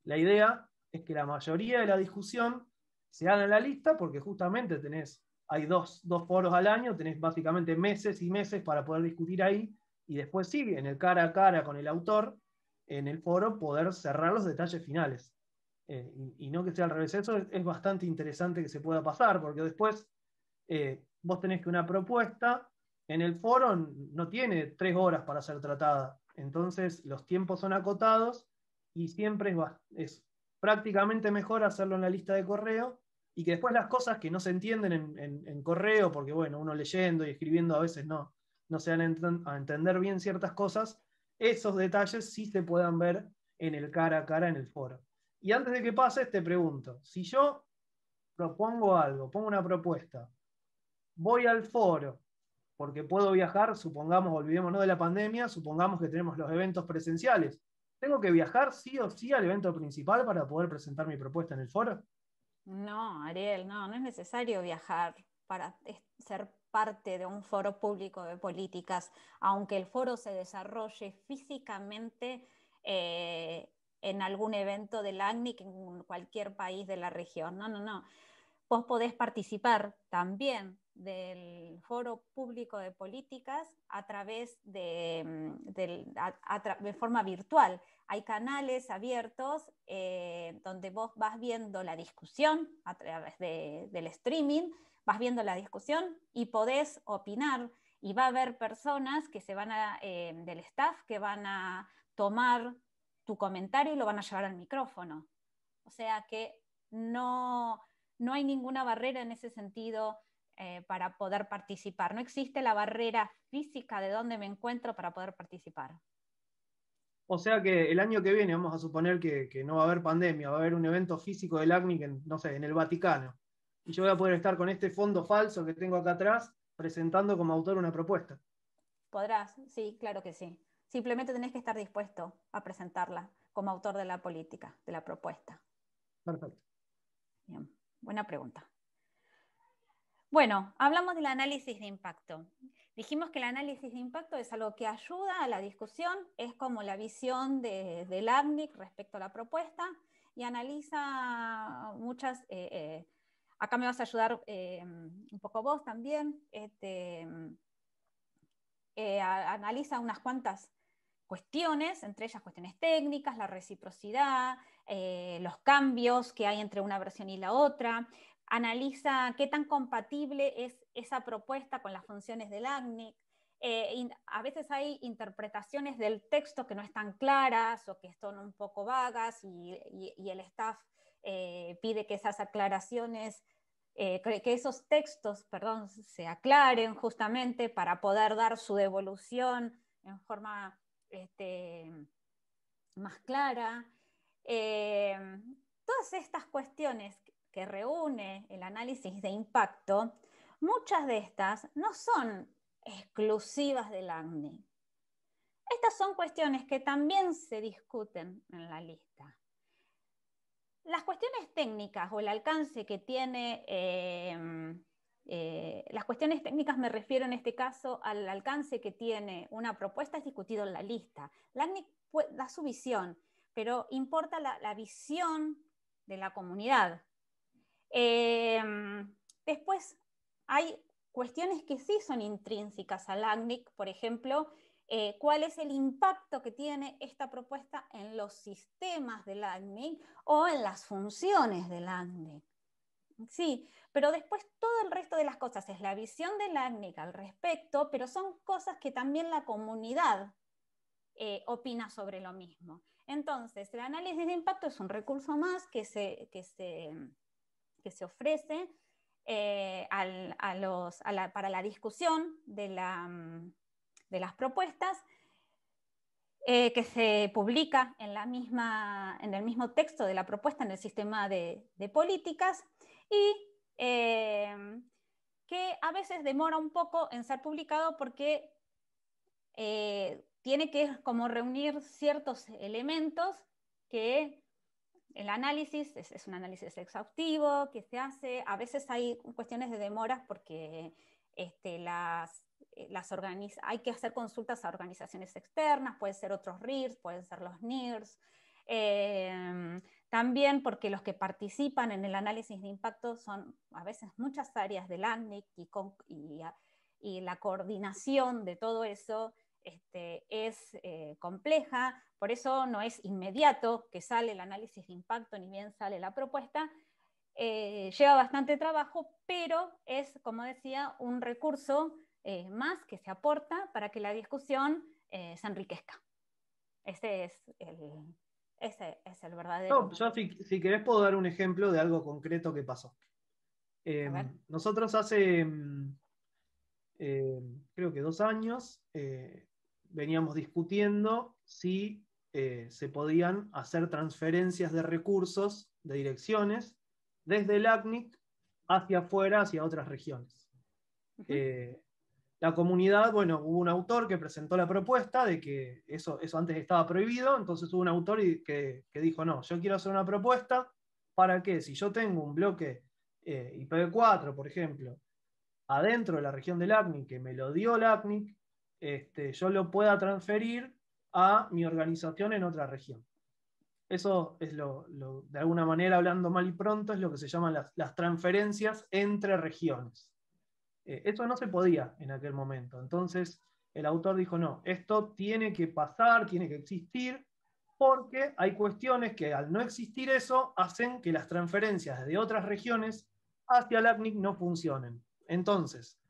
La idea es que la mayoría de la discusión se haga en la lista porque justamente tenés, hay dos, dos foros al año, tenés básicamente meses y meses para poder discutir ahí y después sí, en el cara a cara con el autor, en el foro, poder cerrar los detalles finales. Eh, y, no que sea al revés. Eso es, bastante interesante que se pueda pasar, porque después eh, vos tenés que una propuesta en el foro no tiene tres horas para ser tratada. Entonces los tiempos son acotados y siempre es, prácticamente mejor hacerlo en la lista de correo y que después las cosas que no se entienden en correo, porque bueno, uno leyendo y escribiendo a veces no, no se van a entender bien ciertas cosas, esos detalles sí se puedan ver en el cara a cara en el foro. Y antes de que pase, te pregunto, si yo propongo algo, pongo una propuesta, voy al foro, porque puedo viajar, supongamos, olvidémonos de la pandemia, supongamos que tenemos los eventos presenciales. ¿Tengo que viajar sí o sí al evento principal para poder presentar mi propuesta en el foro? No, Ariel, no, no es necesario viajar para ser parte de un foro público de políticas, aunque el foro se desarrolle físicamente eh, en algún evento del ACNIC en cualquier país de la región. No, no, no. Vos podés participar también del foro público de políticas a través de, mm, forma virtual. Hay canales abiertos eh, donde vos vas viendo la discusión a través del streaming, vas viendo la discusión y podés opinar y va a haber personas que se van eh, del staff que van a tomar tu comentario y lo van a llevar al micrófono. O sea que no, hay ninguna barrera en ese sentido eh, para poder participar. No existe la barrera física de dónde me encuentro para poder participar. O sea que el año que viene vamos a suponer que, no va a haber pandemia, va a haber un evento físico del ACNIC, no sé, en el Vaticano y yo voy a poder estar con este fondo falso que tengo acá atrás presentando como autor una propuesta. Podrás, sí, claro que sí. Simplemente tenés que estar dispuesto a presentarla como autor de la política, de la propuesta. Perfecto. Bien, buena pregunta. Bueno, hablamos del análisis de impacto. Dijimos que el análisis de impacto es algo que ayuda a la discusión, es como la visión de, del ACNIC respecto a la propuesta y analiza muchas eh, eh, Acá me vas a ayudar eh, un poco vos también. Este, mm, eh, analiza unas cuantas cuestiones, entre ellas cuestiones técnicas, la reciprocidad, eh, los cambios que hay entre una versión y la otra. Analiza qué tan compatible es esa propuesta con las funciones del ACNIC. a veces hay interpretaciones del texto que no están claras o que son un poco vagas y el staff eh, pide que esas aclaraciones, eh, que esos textos, perdón, se aclaren justamente para poder dar su devolución en forma este, más clara. Eh, todas estas cuestiones que reúne el análisis de impacto, muchas de estas no son exclusivas del ACNI. Estas son cuestiones que también se discuten en la lista. Las cuestiones técnicas o el alcance que tiene, em, eh, las cuestiones técnicas me refiero en este caso al alcance que tiene una propuesta es discutido en la lista. La da su visión, pero importa la, visión de la comunidad. Em, después hay cuestiones que sí son intrínsecas al ACNIC, por ejemplo, eh, cuál es el impacto que tiene esta propuesta en los sistemas del admin e o en las funciones del admin. E sí, pero después todo el resto de las cosas es la visión del ACNIC e al respecto, pero son cosas que también la comunidad eh, opina sobre lo mismo. Entonces, el análisis de impacto es un recurso más que se, que se, que se ofrece eh, al, a los, para la discusión de la, mm, de las propuestas, eh, que se publica en, la misma, en el mismo texto de la propuesta en el sistema de, políticas y eh, que a veces demora un poco en ser publicado porque eh, tiene que como reunir ciertos elementos que el análisis es, es, un análisis exhaustivo que se hace, a veces hay cuestiones de demoras porque este, las eh, las hay que hacer consultas a organizaciones externas, pueden ser otros RIRS, pueden ser los NIRS. Em, también porque los que participan en el análisis de impacto son a veces muchas áreas del ANIC, y, la coordinación de todo eso este, es eh, compleja, por eso no es inmediato que sale el análisis de impacto ni bien sale la propuesta. Eh, lleva bastante trabajo, pero es, como decía, un recurso eh, más que se aporta para que la discusión eh, se enriquezca. Ese es el, es el verdadero. si, querés puedo dar un ejemplo de algo concreto que pasó. Em, nosotros hace, em, creo que dos años, eh, veníamos discutiendo si se podían hacer transferencias de recursos de direcciones desde el ACNIC hacia afuera, hacia otras regiones la comunidad, bueno, hubo un autor que presentó la propuesta de que eso, eso antes estaba prohibido, entonces hubo un autor que, que dijo, no, yo quiero hacer una propuesta para que si yo tengo un bloque eh, IPv4, por ejemplo, adentro de la región del ACNIC, que me lo dio el ACNIC, este, yo lo pueda transferir a mi organización en otra región. Eso es lo, de alguna manera, hablando mal y pronto, es lo que se llaman las transferencias entre regiones. Eh, eso no se podía en aquel momento. Entonces el autor dijo, no, esto tiene que pasar, tiene que existir, porque hay cuestiones que al no existir eso hacen que las transferencias de otras regiones hacia el ACNIC no funcionen. Entonces,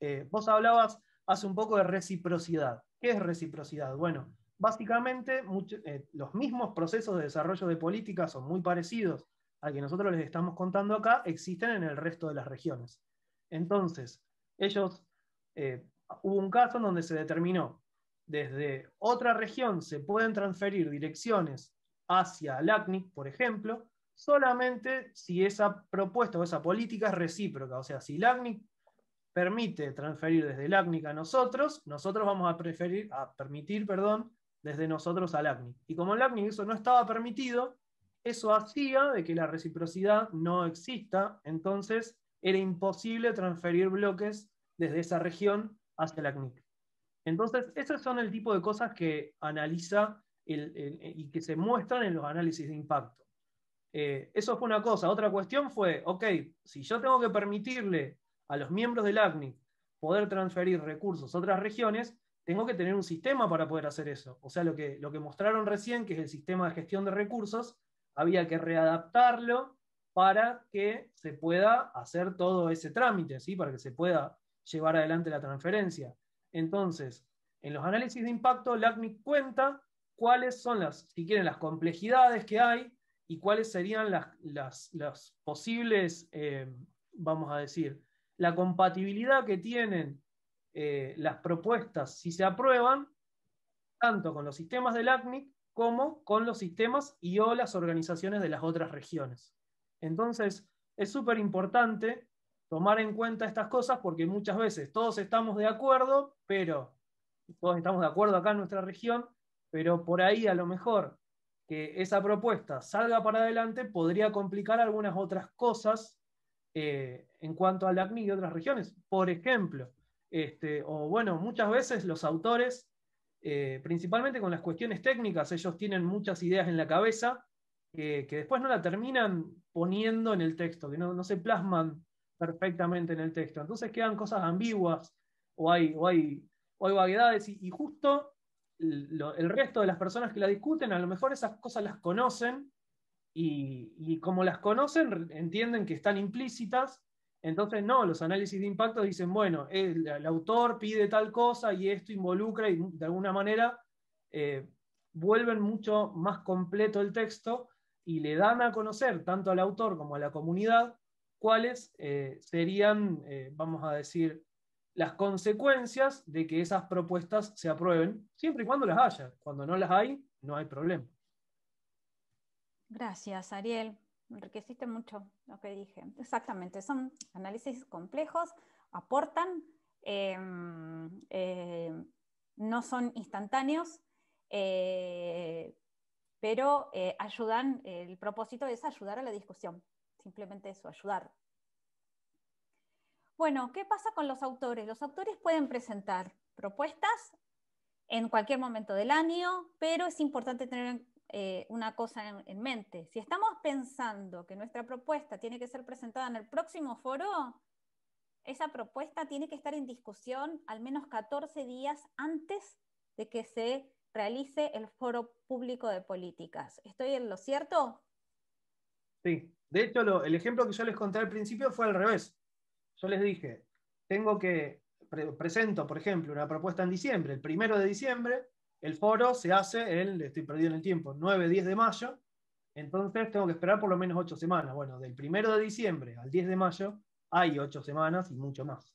eh, vos hablabas hace un poco de reciprocidad. ¿Qué es reciprocidad? Bueno, básicamente eh, los mismos procesos de desarrollo de políticas son muy parecidos al que nosotros les estamos contando acá, existen en el resto de las regiones. Entonces, ellos, eh, hubo un caso en donde se determinó, desde otra región se pueden transferir direcciones hacia el por ejemplo, solamente si esa propuesta o esa política es recíproca. O sea, si el permite transferir desde el a nosotros, nosotros vamos a, preferir, a permitir perdón, desde nosotros al LACNIC. Y como el ACNIC eso no estaba permitido, eso hacía de que la reciprocidad no exista, entonces era imposible transferir bloques desde esa región hacia la CNIC. Entonces, esos son el tipo de cosas que analiza y que se muestran en los análisis de impacto. Eh, eso fue una cosa. Otra cuestión fue, ok, si yo tengo que permitirle a los miembros del ACNIC poder transferir recursos a otras regiones, tengo que tener un sistema para poder hacer eso. O sea, lo que, lo que mostraron recién, que es el sistema de gestión de recursos, había que readaptarlo para que se pueda hacer todo ese trámite, ¿sí? para que se pueda llevar adelante la transferencia. Entonces, en los análisis de impacto, LACNIC cuenta cuáles son las, si quieren, las complejidades que hay y cuáles serían las, posibles, eh, vamos a decir, la compatibilidad que tienen eh, las propuestas si se aprueban, tanto con los sistemas del ACNIC como con los sistemas y o las organizaciones de las otras regiones. Entonces, es súper importante tomar en cuenta estas cosas porque muchas veces todos estamos de acuerdo, pero todos estamos de acuerdo acá en nuestra región, pero por ahí a lo mejor que esa propuesta salga para adelante podría complicar algunas otras cosas eh, en cuanto al ACMI y otras regiones. Por ejemplo, este, o bueno, muchas veces los autores, eh, principalmente con las cuestiones técnicas, ellos tienen muchas ideas en la cabeza que, después no la terminan poniendo en el texto, que no, se plasman perfectamente en el texto. Entonces quedan cosas ambiguas o hay, hay, vaguedades y, justo el resto de las personas que la discuten a lo mejor esas cosas las conocen y, como las conocen entienden que están implícitas entonces, no, los análisis de impacto dicen, bueno, el, autor pide tal cosa y esto involucra y de alguna manera eh, vuelven mucho más completo el texto y le dan a conocer tanto al autor como a la comunidad cuáles eh, serían, eh, vamos a decir, las consecuencias de que esas propuestas se aprueben, siempre y cuando las haya. Cuando no las hay, no hay problema. Gracias, Ariel. Enriqueciste mucho lo que dije. Exactamente, son análisis complejos, aportan, em, eh, no son instantáneos, pero eh, ayudan, el propósito es ayudar a la discusión, simplemente eso, ayudar. Bueno, ¿qué pasa con los autores? Los autores pueden presentar propuestas en cualquier momento del año, pero es importante tener eh, una cosa en, mente. Si estamos pensando que nuestra propuesta tiene que ser presentada en el próximo foro, esa propuesta tiene que estar en discusión al menos 14 días antes de que se realice el Foro Público de Políticas. ¿Estoy en lo cierto? Sí. De hecho, el ejemplo que yo les conté al principio fue al revés. Yo les dije, tengo que, presento, por ejemplo, una propuesta en diciembre, el primero de diciembre, el foro se hace el, estoy perdiendo en el tiempo, 9, 10 de mayo, entonces tengo que esperar por lo menos ocho semanas. Bueno, del primero de diciembre al 10 de mayo hay ocho semanas y mucho más.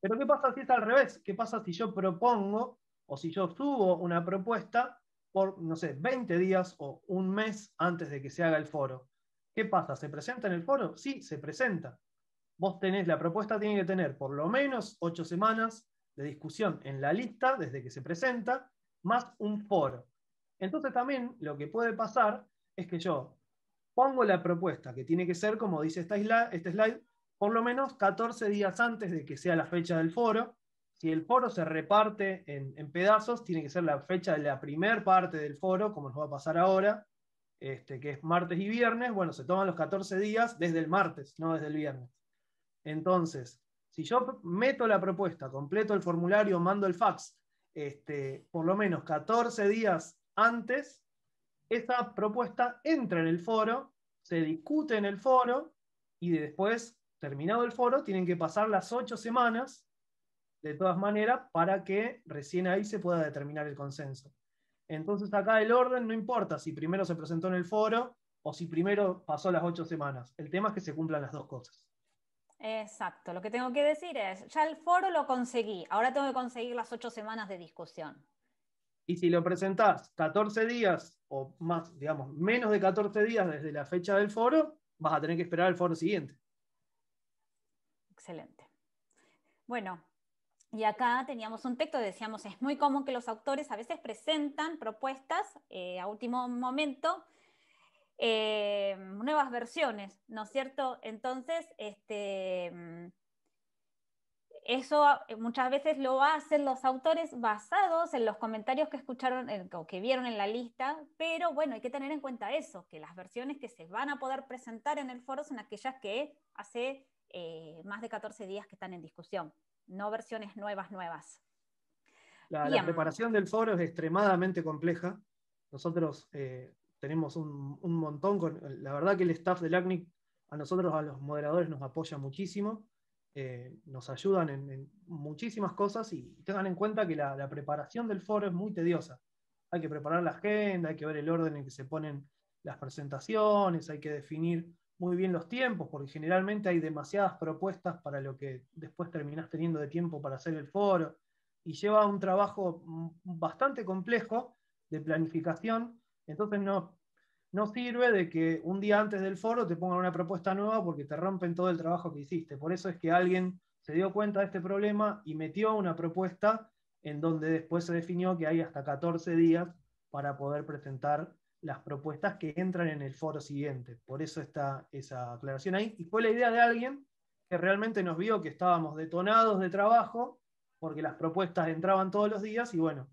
Pero ¿qué pasa si es al revés? ¿Qué pasa si yo propongo o si yo subo una propuesta por, no sé, 20 días o un mes antes de que se haga el foro. ¿Qué pasa? ¿Se presenta en el foro? Sí, se presenta. Vos tenés, la propuesta tiene que tener por lo menos 8 semanas de discusión en la lista desde que se presenta, más un foro. Entonces también lo que puede pasar es que yo pongo la propuesta, que tiene que ser, como dice esta isla, este slide, por lo menos 14 días antes de que sea la fecha del foro, si el foro se reparte en, pedazos, tiene que ser la fecha de la primer parte del foro, como nos va a pasar ahora, este, que es martes y viernes. Bueno, se toman los 14 días desde el martes, no desde el viernes. Entonces, si yo meto la propuesta, completo el formulario, mando el fax, este, por lo menos 14 días antes, esa propuesta entra en el foro, se discute en el foro y después, terminado el foro, tienen que pasar las 8 semanas de todas maneras, para que recién ahí se pueda determinar el consenso. Entonces acá el orden no importa si primero se presentó en el foro o si primero pasó las ocho semanas. El tema es que se cumplan las dos cosas. Exacto, lo que tengo que decir es, ya el foro lo conseguí, ahora tengo que conseguir las ocho semanas de discusión. Y si lo presentás 14 días o más, digamos, menos de 14 días desde la fecha del foro, vas a tener que esperar al foro siguiente. Excelente. Bueno, y acá teníamos un texto, decíamos, es muy común que los autores a veces presentan propuestas eh, a último momento, eh, nuevas versiones, ¿no es cierto? Entonces, este, eso muchas veces lo hacen los autores basados en los comentarios que escucharon o que vieron en la lista, pero bueno, hay que tener en cuenta eso, que las versiones que se van a poder presentar en el foro son aquellas que hace eh, más de 14 días que están en discusión no versiones nuevas, nuevas. La, preparación del foro es extremadamente compleja. Nosotros eh, tenemos un, montón, con, la verdad que el staff del ACNIC a nosotros, a los moderadores, nos apoya muchísimo, eh, nos ayudan en, muchísimas cosas y tengan en cuenta que la preparación del foro es muy tediosa. Hay que preparar la agenda, hay que ver el orden en que se ponen las presentaciones, hay que definir muy bien los tiempos, porque generalmente hay demasiadas propuestas para lo que después terminás teniendo de tiempo para hacer el foro, y lleva un trabajo bastante complejo de planificación, entonces no, sirve de que un día antes del foro te pongan una propuesta nueva porque te rompen todo el trabajo que hiciste. Por eso es que alguien se dio cuenta de este problema y metió una propuesta en donde después se definió que hay hasta 14 días para poder presentar las propuestas que entran en el foro siguiente. Por eso está esa aclaración ahí. Y fue la idea de alguien que realmente nos vio que estábamos detonados de trabajo, porque las propuestas entraban todos los días y bueno,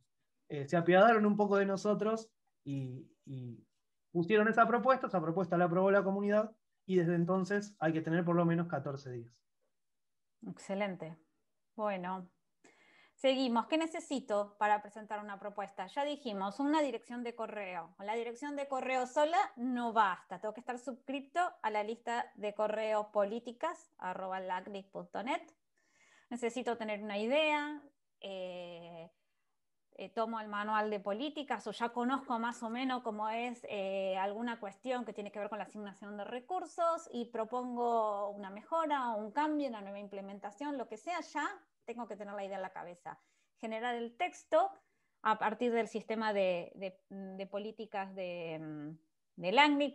eh, se apiadaron un poco de nosotros y, y pusieron esa propuesta, esa propuesta la aprobó la comunidad y desde entonces hay que tener por lo menos 14 días. Excelente. Bueno, Seguimos. ¿Qué necesito para presentar una propuesta? Ya dijimos, una dirección de correo. La dirección de correo sola no basta. Tengo que estar suscrito a la lista de correos políticas, arroba Necesito tener una idea. Eh, eh, tomo el manual de políticas o ya conozco más o menos cómo es eh, alguna cuestión que tiene que ver con la asignación de recursos y propongo una mejora o un cambio, una nueva implementación, lo que sea, ya tengo que tener la idea en la cabeza. Generar el texto a partir del sistema de, políticas de, mm, de LACNIC,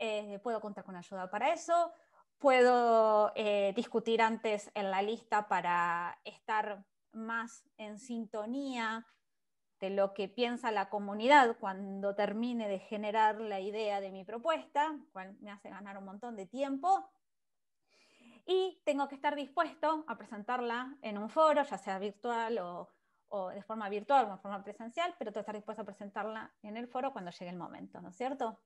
eh, puedo contar con ayuda para eso. Puedo eh, discutir antes en la lista para estar más en sintonía de lo que piensa la comunidad cuando termine de generar la idea de mi propuesta, me hace ganar un montón de tiempo y tengo que estar dispuesto a presentarla en un foro, ya sea virtual o, de forma virtual o de forma presencial, pero tengo que estar dispuesto a presentarla en el foro cuando llegue el momento, ¿no es cierto?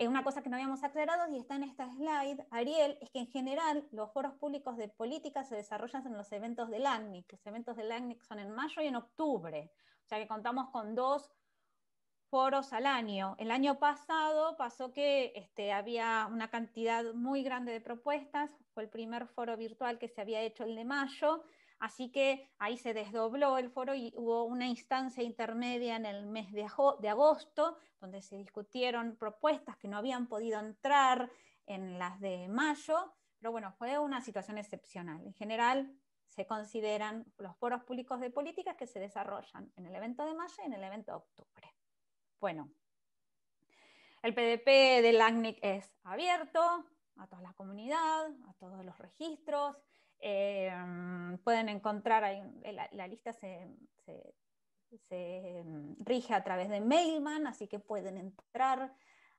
una cosa que no habíamos aclarado y está en esta slide, Ariel, es que en general los foros públicos de política se desarrollan en los eventos del ACNIC. Los eventos del ACNIC son en mayo y en octubre, o sea que contamos con dos foros al año. El año pasado pasó que este, había una cantidad muy grande de propuestas, fue el primer foro virtual que se había hecho el de mayo, así que ahí se desdobló el foro y hubo una instancia intermedia en el mes de, de agosto, donde se discutieron propuestas que no habían podido entrar en las de mayo, pero bueno, fue una situación excepcional. En general, se consideran los foros públicos de políticas que se desarrollan en el evento de mayo y en el evento de octubre. Bueno, el PDP del ACNIC es abierto a toda la comunidad, a todos los registros. Em, pueden encontrar, eh, la, lista se, em, rige a través de Mailman, así que pueden entrar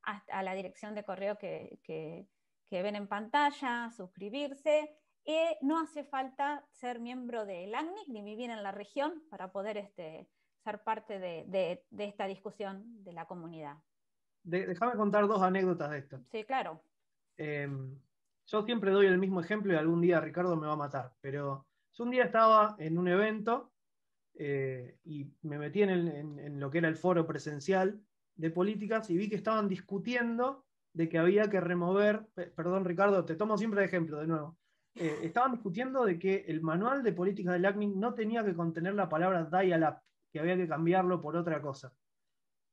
a, la dirección de correo que, ven en pantalla, suscribirse. y eh, no hace falta ser miembro del ACNIC ni vivir en la región para poder este, ser parte de, esta discusión de la comunidad. déjame contar dos anécdotas de esto. Sí, claro. Em, yo siempre doy el mismo ejemplo y algún día Ricardo me va a matar, pero un día estaba en un evento eh, y me metí en, lo que era el foro presencial de políticas y vi que estaban discutiendo de que había que remover, perdón Ricardo, te tomo siempre de ejemplo de nuevo, eh, estaban discutiendo de que el manual de políticas del ACNIC no tenía que contener la palabra dial-up que había que cambiarlo por otra cosa.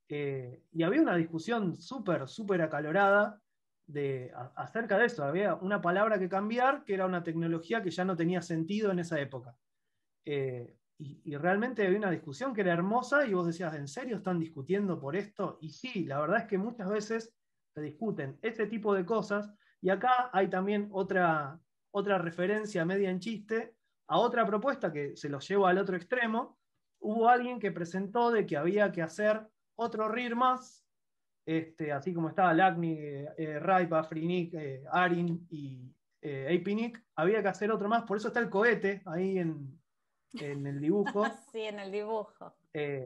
Eh, y había una discusión súper, súper acalorada de, acerca de eso. Había una palabra que cambiar, que era una tecnología que ya no tenía sentido en esa época. Eh, y, realmente había una discusión que era hermosa y vos decías, ¿en serio están discutiendo por esto? Y sí, la verdad es que muchas veces se discuten este tipo de cosas. Y acá hay también otra, otra referencia media en chiste a otra propuesta que se los lleva al otro extremo, hubo alguien que presentó de que había que hacer otro RIR más, este, así como estaba LACNI, eh, eh, RAIPA, FRINIC, eh, ARIN y había que hacer otro más, por eso está el cohete ahí en, el dibujo. (laughs) sí, en el dibujo.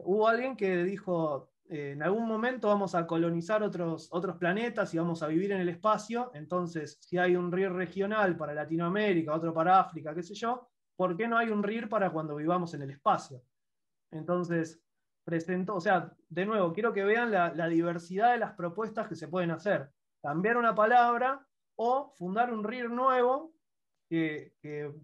hubo alguien que dijo, en algún momento vamos a colonizar otros, otros planetas y vamos a vivir en el espacio, entonces si hay un RIR regional para Latinoamérica, otro para África, qué sé yo, ¿por qué no hay un RIR para cuando vivamos en el espacio? Entonces, presentó, o sea, de nuevo, quiero que vean la, diversidad de las propuestas que se pueden hacer. Cambiar una palabra o fundar un RIR nuevo que,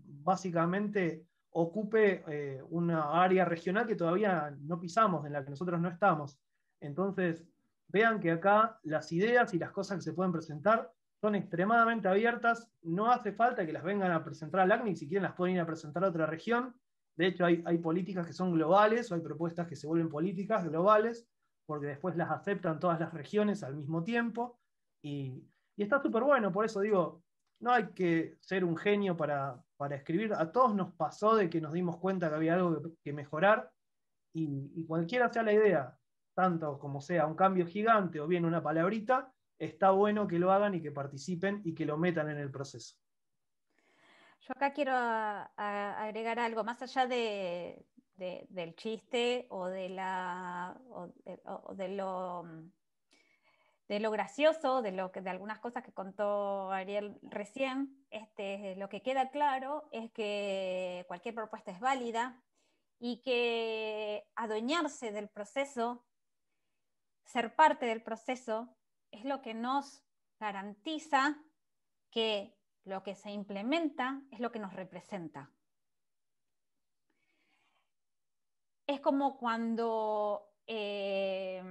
básicamente ocupe eh, una área regional que todavía no pisamos, en la que nosotros no estamos. Entonces, vean que acá las ideas y las cosas que se pueden presentar son extremadamente abiertas, no hace falta que las vengan a presentar al ACNI, si quieren las pueden ir a presentar a otra región, de hecho, hay, políticas que son globales o hay propuestas que se vuelven políticas globales porque después las aceptan todas las regiones al mismo tiempo. Y, está súper bueno, por eso digo, no hay que ser un genio para, escribir. A todos nos pasó de que nos dimos cuenta que había algo que, mejorar y, cualquiera sea la idea, tanto como sea un cambio gigante o bien una palabrita, está bueno que lo hagan y que participen y que lo metan en el proceso. Yo acá quiero agregar algo, más allá de, del chiste o de, la, lo, mm, de lo gracioso, de, lo de algunas cosas que contó Ariel recién, este, lo que queda claro es que cualquier propuesta es válida y que adueñarse del proceso, ser parte del proceso, es lo que nos garantiza que lo que se implementa es lo que nos representa. Es como cuando eh,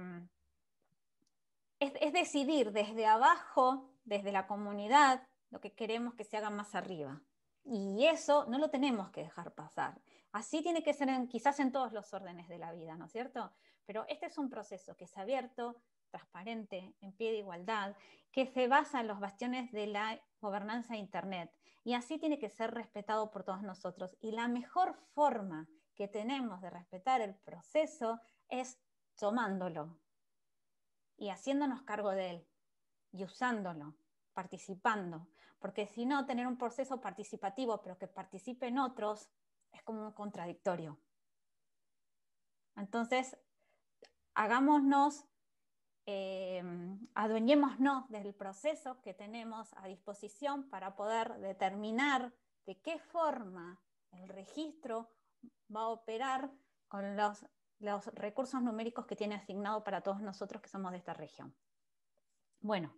es, decidir desde abajo, desde la comunidad, lo que queremos que se haga más arriba. Y eso no lo tenemos que dejar pasar. Así tiene que ser quizás en todos los órdenes de la vida, ¿no es cierto? Pero este es un proceso que se ha abierto, transparente, en pie de igualdad, que se basa en los bastiones de la gobernanza de Internet. Y así tiene que ser respetado por todos nosotros. Y la mejor forma que tenemos de respetar el proceso es tomándolo y haciéndonos cargo de él y usándolo, participando. Porque si no, tener un proceso participativo, pero que participen otros, es como un contradictorio. Entonces, hagámonos eh, adueñémonos del proceso que tenemos a disposición para poder determinar de qué forma el registro va a operar con los, recursos numéricos que tiene asignado para todos nosotros que somos de esta región. Bueno,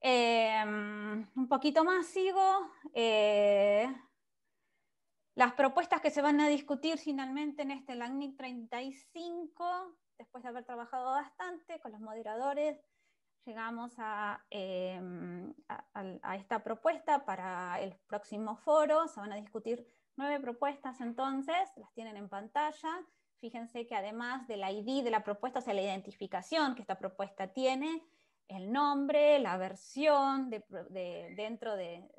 em, un poquito más sigo. Eh, las propuestas que se van a discutir finalmente en este LACNIC 35 después de haber trabajado bastante con los moderadores, llegamos em, a, esta propuesta para el próximo foro. Se van a discutir nueve propuestas entonces, las tienen en pantalla. Fíjense que además del ID de la propuesta, o sea, la identificación que esta propuesta tiene, el nombre, la versión dentro de,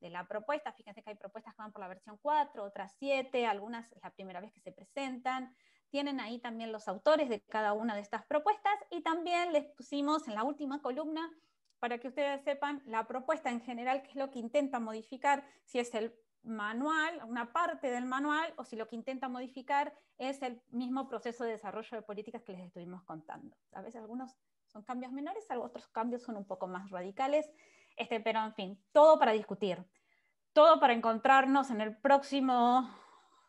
de, la propuesta, fíjense que hay propuestas que van por la versión 4, otras 7, algunas es la primera vez que se presentan, tienen ahí también los autores de cada una de estas propuestas y también les pusimos en la última columna para que ustedes sepan la propuesta en general, qué es lo que intenta modificar, si es el manual, una parte del manual, o si lo que intenta modificar es el mismo proceso de desarrollo de políticas que les estuvimos contando. A veces algunos son cambios menores, otros cambios son un poco más radicales, este, pero en fin, todo para discutir, todo para encontrarnos en el próximo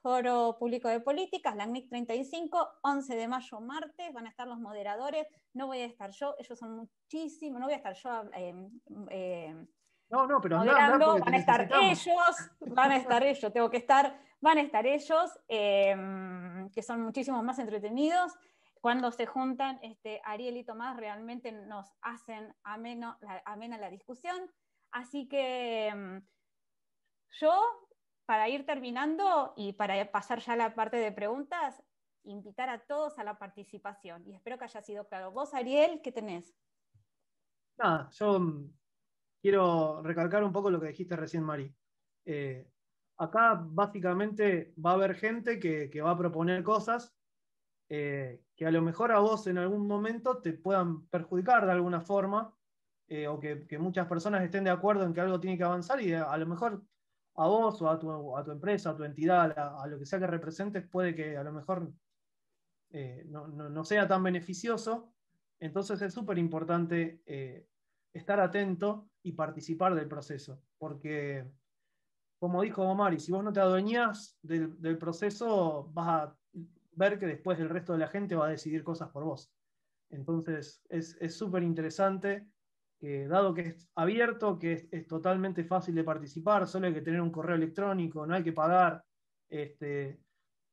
Foro Público de Políticas, la NIC 35, 11 de mayo, martes, van a estar los moderadores, no voy a estar yo, ellos son muchísimos, no voy a estar yo eh, eh, no, no, pero moderando, van a estar ellos, van a estar ellos, tengo que estar, van a estar ellos, eh, que son muchísimos más entretenidos. Cuando se juntan, este, Ariel y Tomás realmente nos hacen ameno, la, amena la discusión. Así que mm, yo para ir terminando y para pasar ya a la parte de preguntas, invitar a todos a la participación. Y espero que haya sido claro. Vos, Ariel, ¿qué tenés? Nada, yo mm, quiero recalcar un poco lo que dijiste recién, Mari. Eh, acá básicamente va a haber gente que, va a proponer cosas eh, que a lo mejor a vos en algún momento te puedan perjudicar de alguna forma, eh, o que, muchas personas estén de acuerdo en que algo tiene que avanzar y a lo mejor a vos o a tu, empresa, a tu entidad, a, lo que sea que representes, puede que a lo mejor eh, no, no, sea tan beneficioso. Entonces es súper importante eh, estar atento y participar del proceso, porque como dijo Omar, si vos no te adueñas del, del, proceso, vas a ver que después el resto de la gente va a decidir cosas por vos. Entonces es súper interesante eh, dado que es abierto, que es, totalmente fácil de participar, solo hay que tener un correo electrónico, no hay que pagar, este,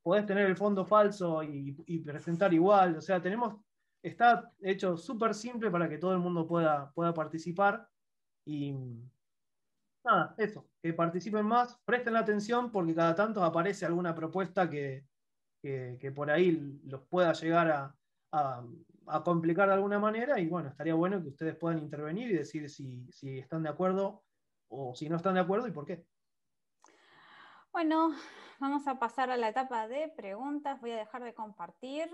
podés tener el fondo falso y, presentar igual, o sea, tenemos, está hecho súper simple para que todo el mundo pueda, pueda participar y nada, eso, que participen más, presten la atención porque cada tanto aparece alguna propuesta que, por ahí los pueda llegar a a complicar de alguna manera y bueno, estaría bueno que ustedes puedan intervenir y decir si, están de acuerdo o si no están de acuerdo y por qué. Bueno, vamos a pasar a la etapa de preguntas. Voy a dejar de compartir.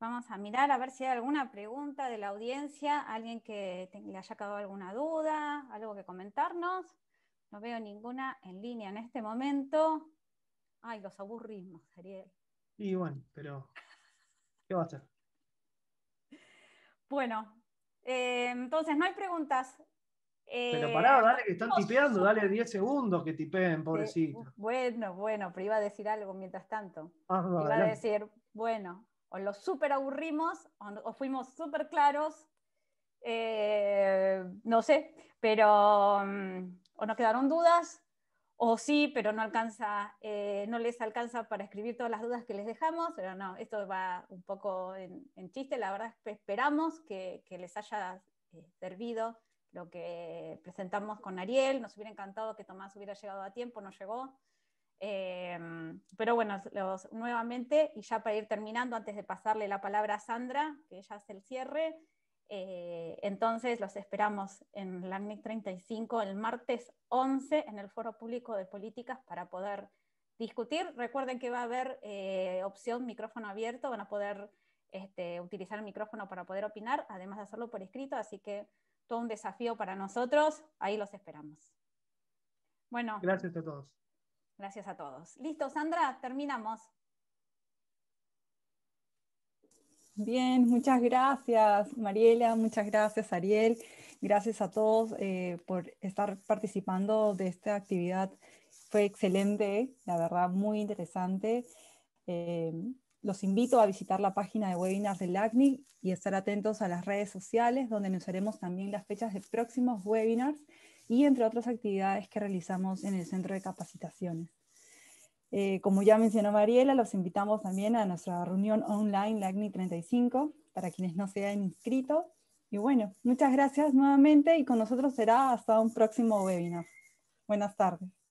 Vamos a mirar a ver si hay alguna pregunta de la audiencia, alguien que le haya quedado alguna duda, algo que comentarnos. No veo ninguna en línea en este momento. Ay, los aburrimos, Ariel. Y bueno, pero ¿qué va a hacer? Bueno, eh, entonces no hay preguntas. Pero eh, pará, dale, que están tipeando, dale 10 segundos que tipeen, eh, pobrecito. bueno, bueno, pero iba a decir algo mientras tanto. Ah, iba a decir, bueno, o los súper aburrimos, o, fuimos súper claros, no sé, pero mm, o nos quedaron dudas, o sí, pero no, alcanza, eh, no les alcanza para escribir todas las dudas que les dejamos, pero no, esto va un poco en, chiste, la verdad esperamos que, les haya eh, servido lo que presentamos con Ariel, nos hubiera encantado que Tomás hubiera llegado a tiempo, no llegó, eh, pero bueno, los, nuevamente, y ya para ir terminando, antes de pasarle la palabra a Sandra, que ella hace el cierre, eh, entonces los esperamos en la 35 e el martes 11 en el Foro Público de Políticas para poder discutir. Recuerden que va a haber eh, opción micrófono abierto, van a poder este, utilizar el micrófono para poder opinar, además de hacerlo por escrito, así que todo un desafío para nosotros, ahí los esperamos. Bueno. Gracias a todos. Gracias a todos. Listo, Sandra, terminamos. Bien, muchas gracias Mariela, muchas gracias Ariel, gracias a todos eh, por estar participando de esta actividad. Fue excelente, la verdad, muy interesante. Eh, los invito a visitar la página de webinars del ACNI y estar atentos a las redes sociales, donde nos haremos también las fechas de próximos webinars y entre otras actividades que realizamos en el Centro de Capacitaciones. Eh, como ya mencionó Mariela, los invitamos también a nuestra reunión online, LACNI 35, para quienes no se hayan inscrito. Y bueno, muchas gracias nuevamente y con nosotros será hasta un próximo webinar. Buenas tardes.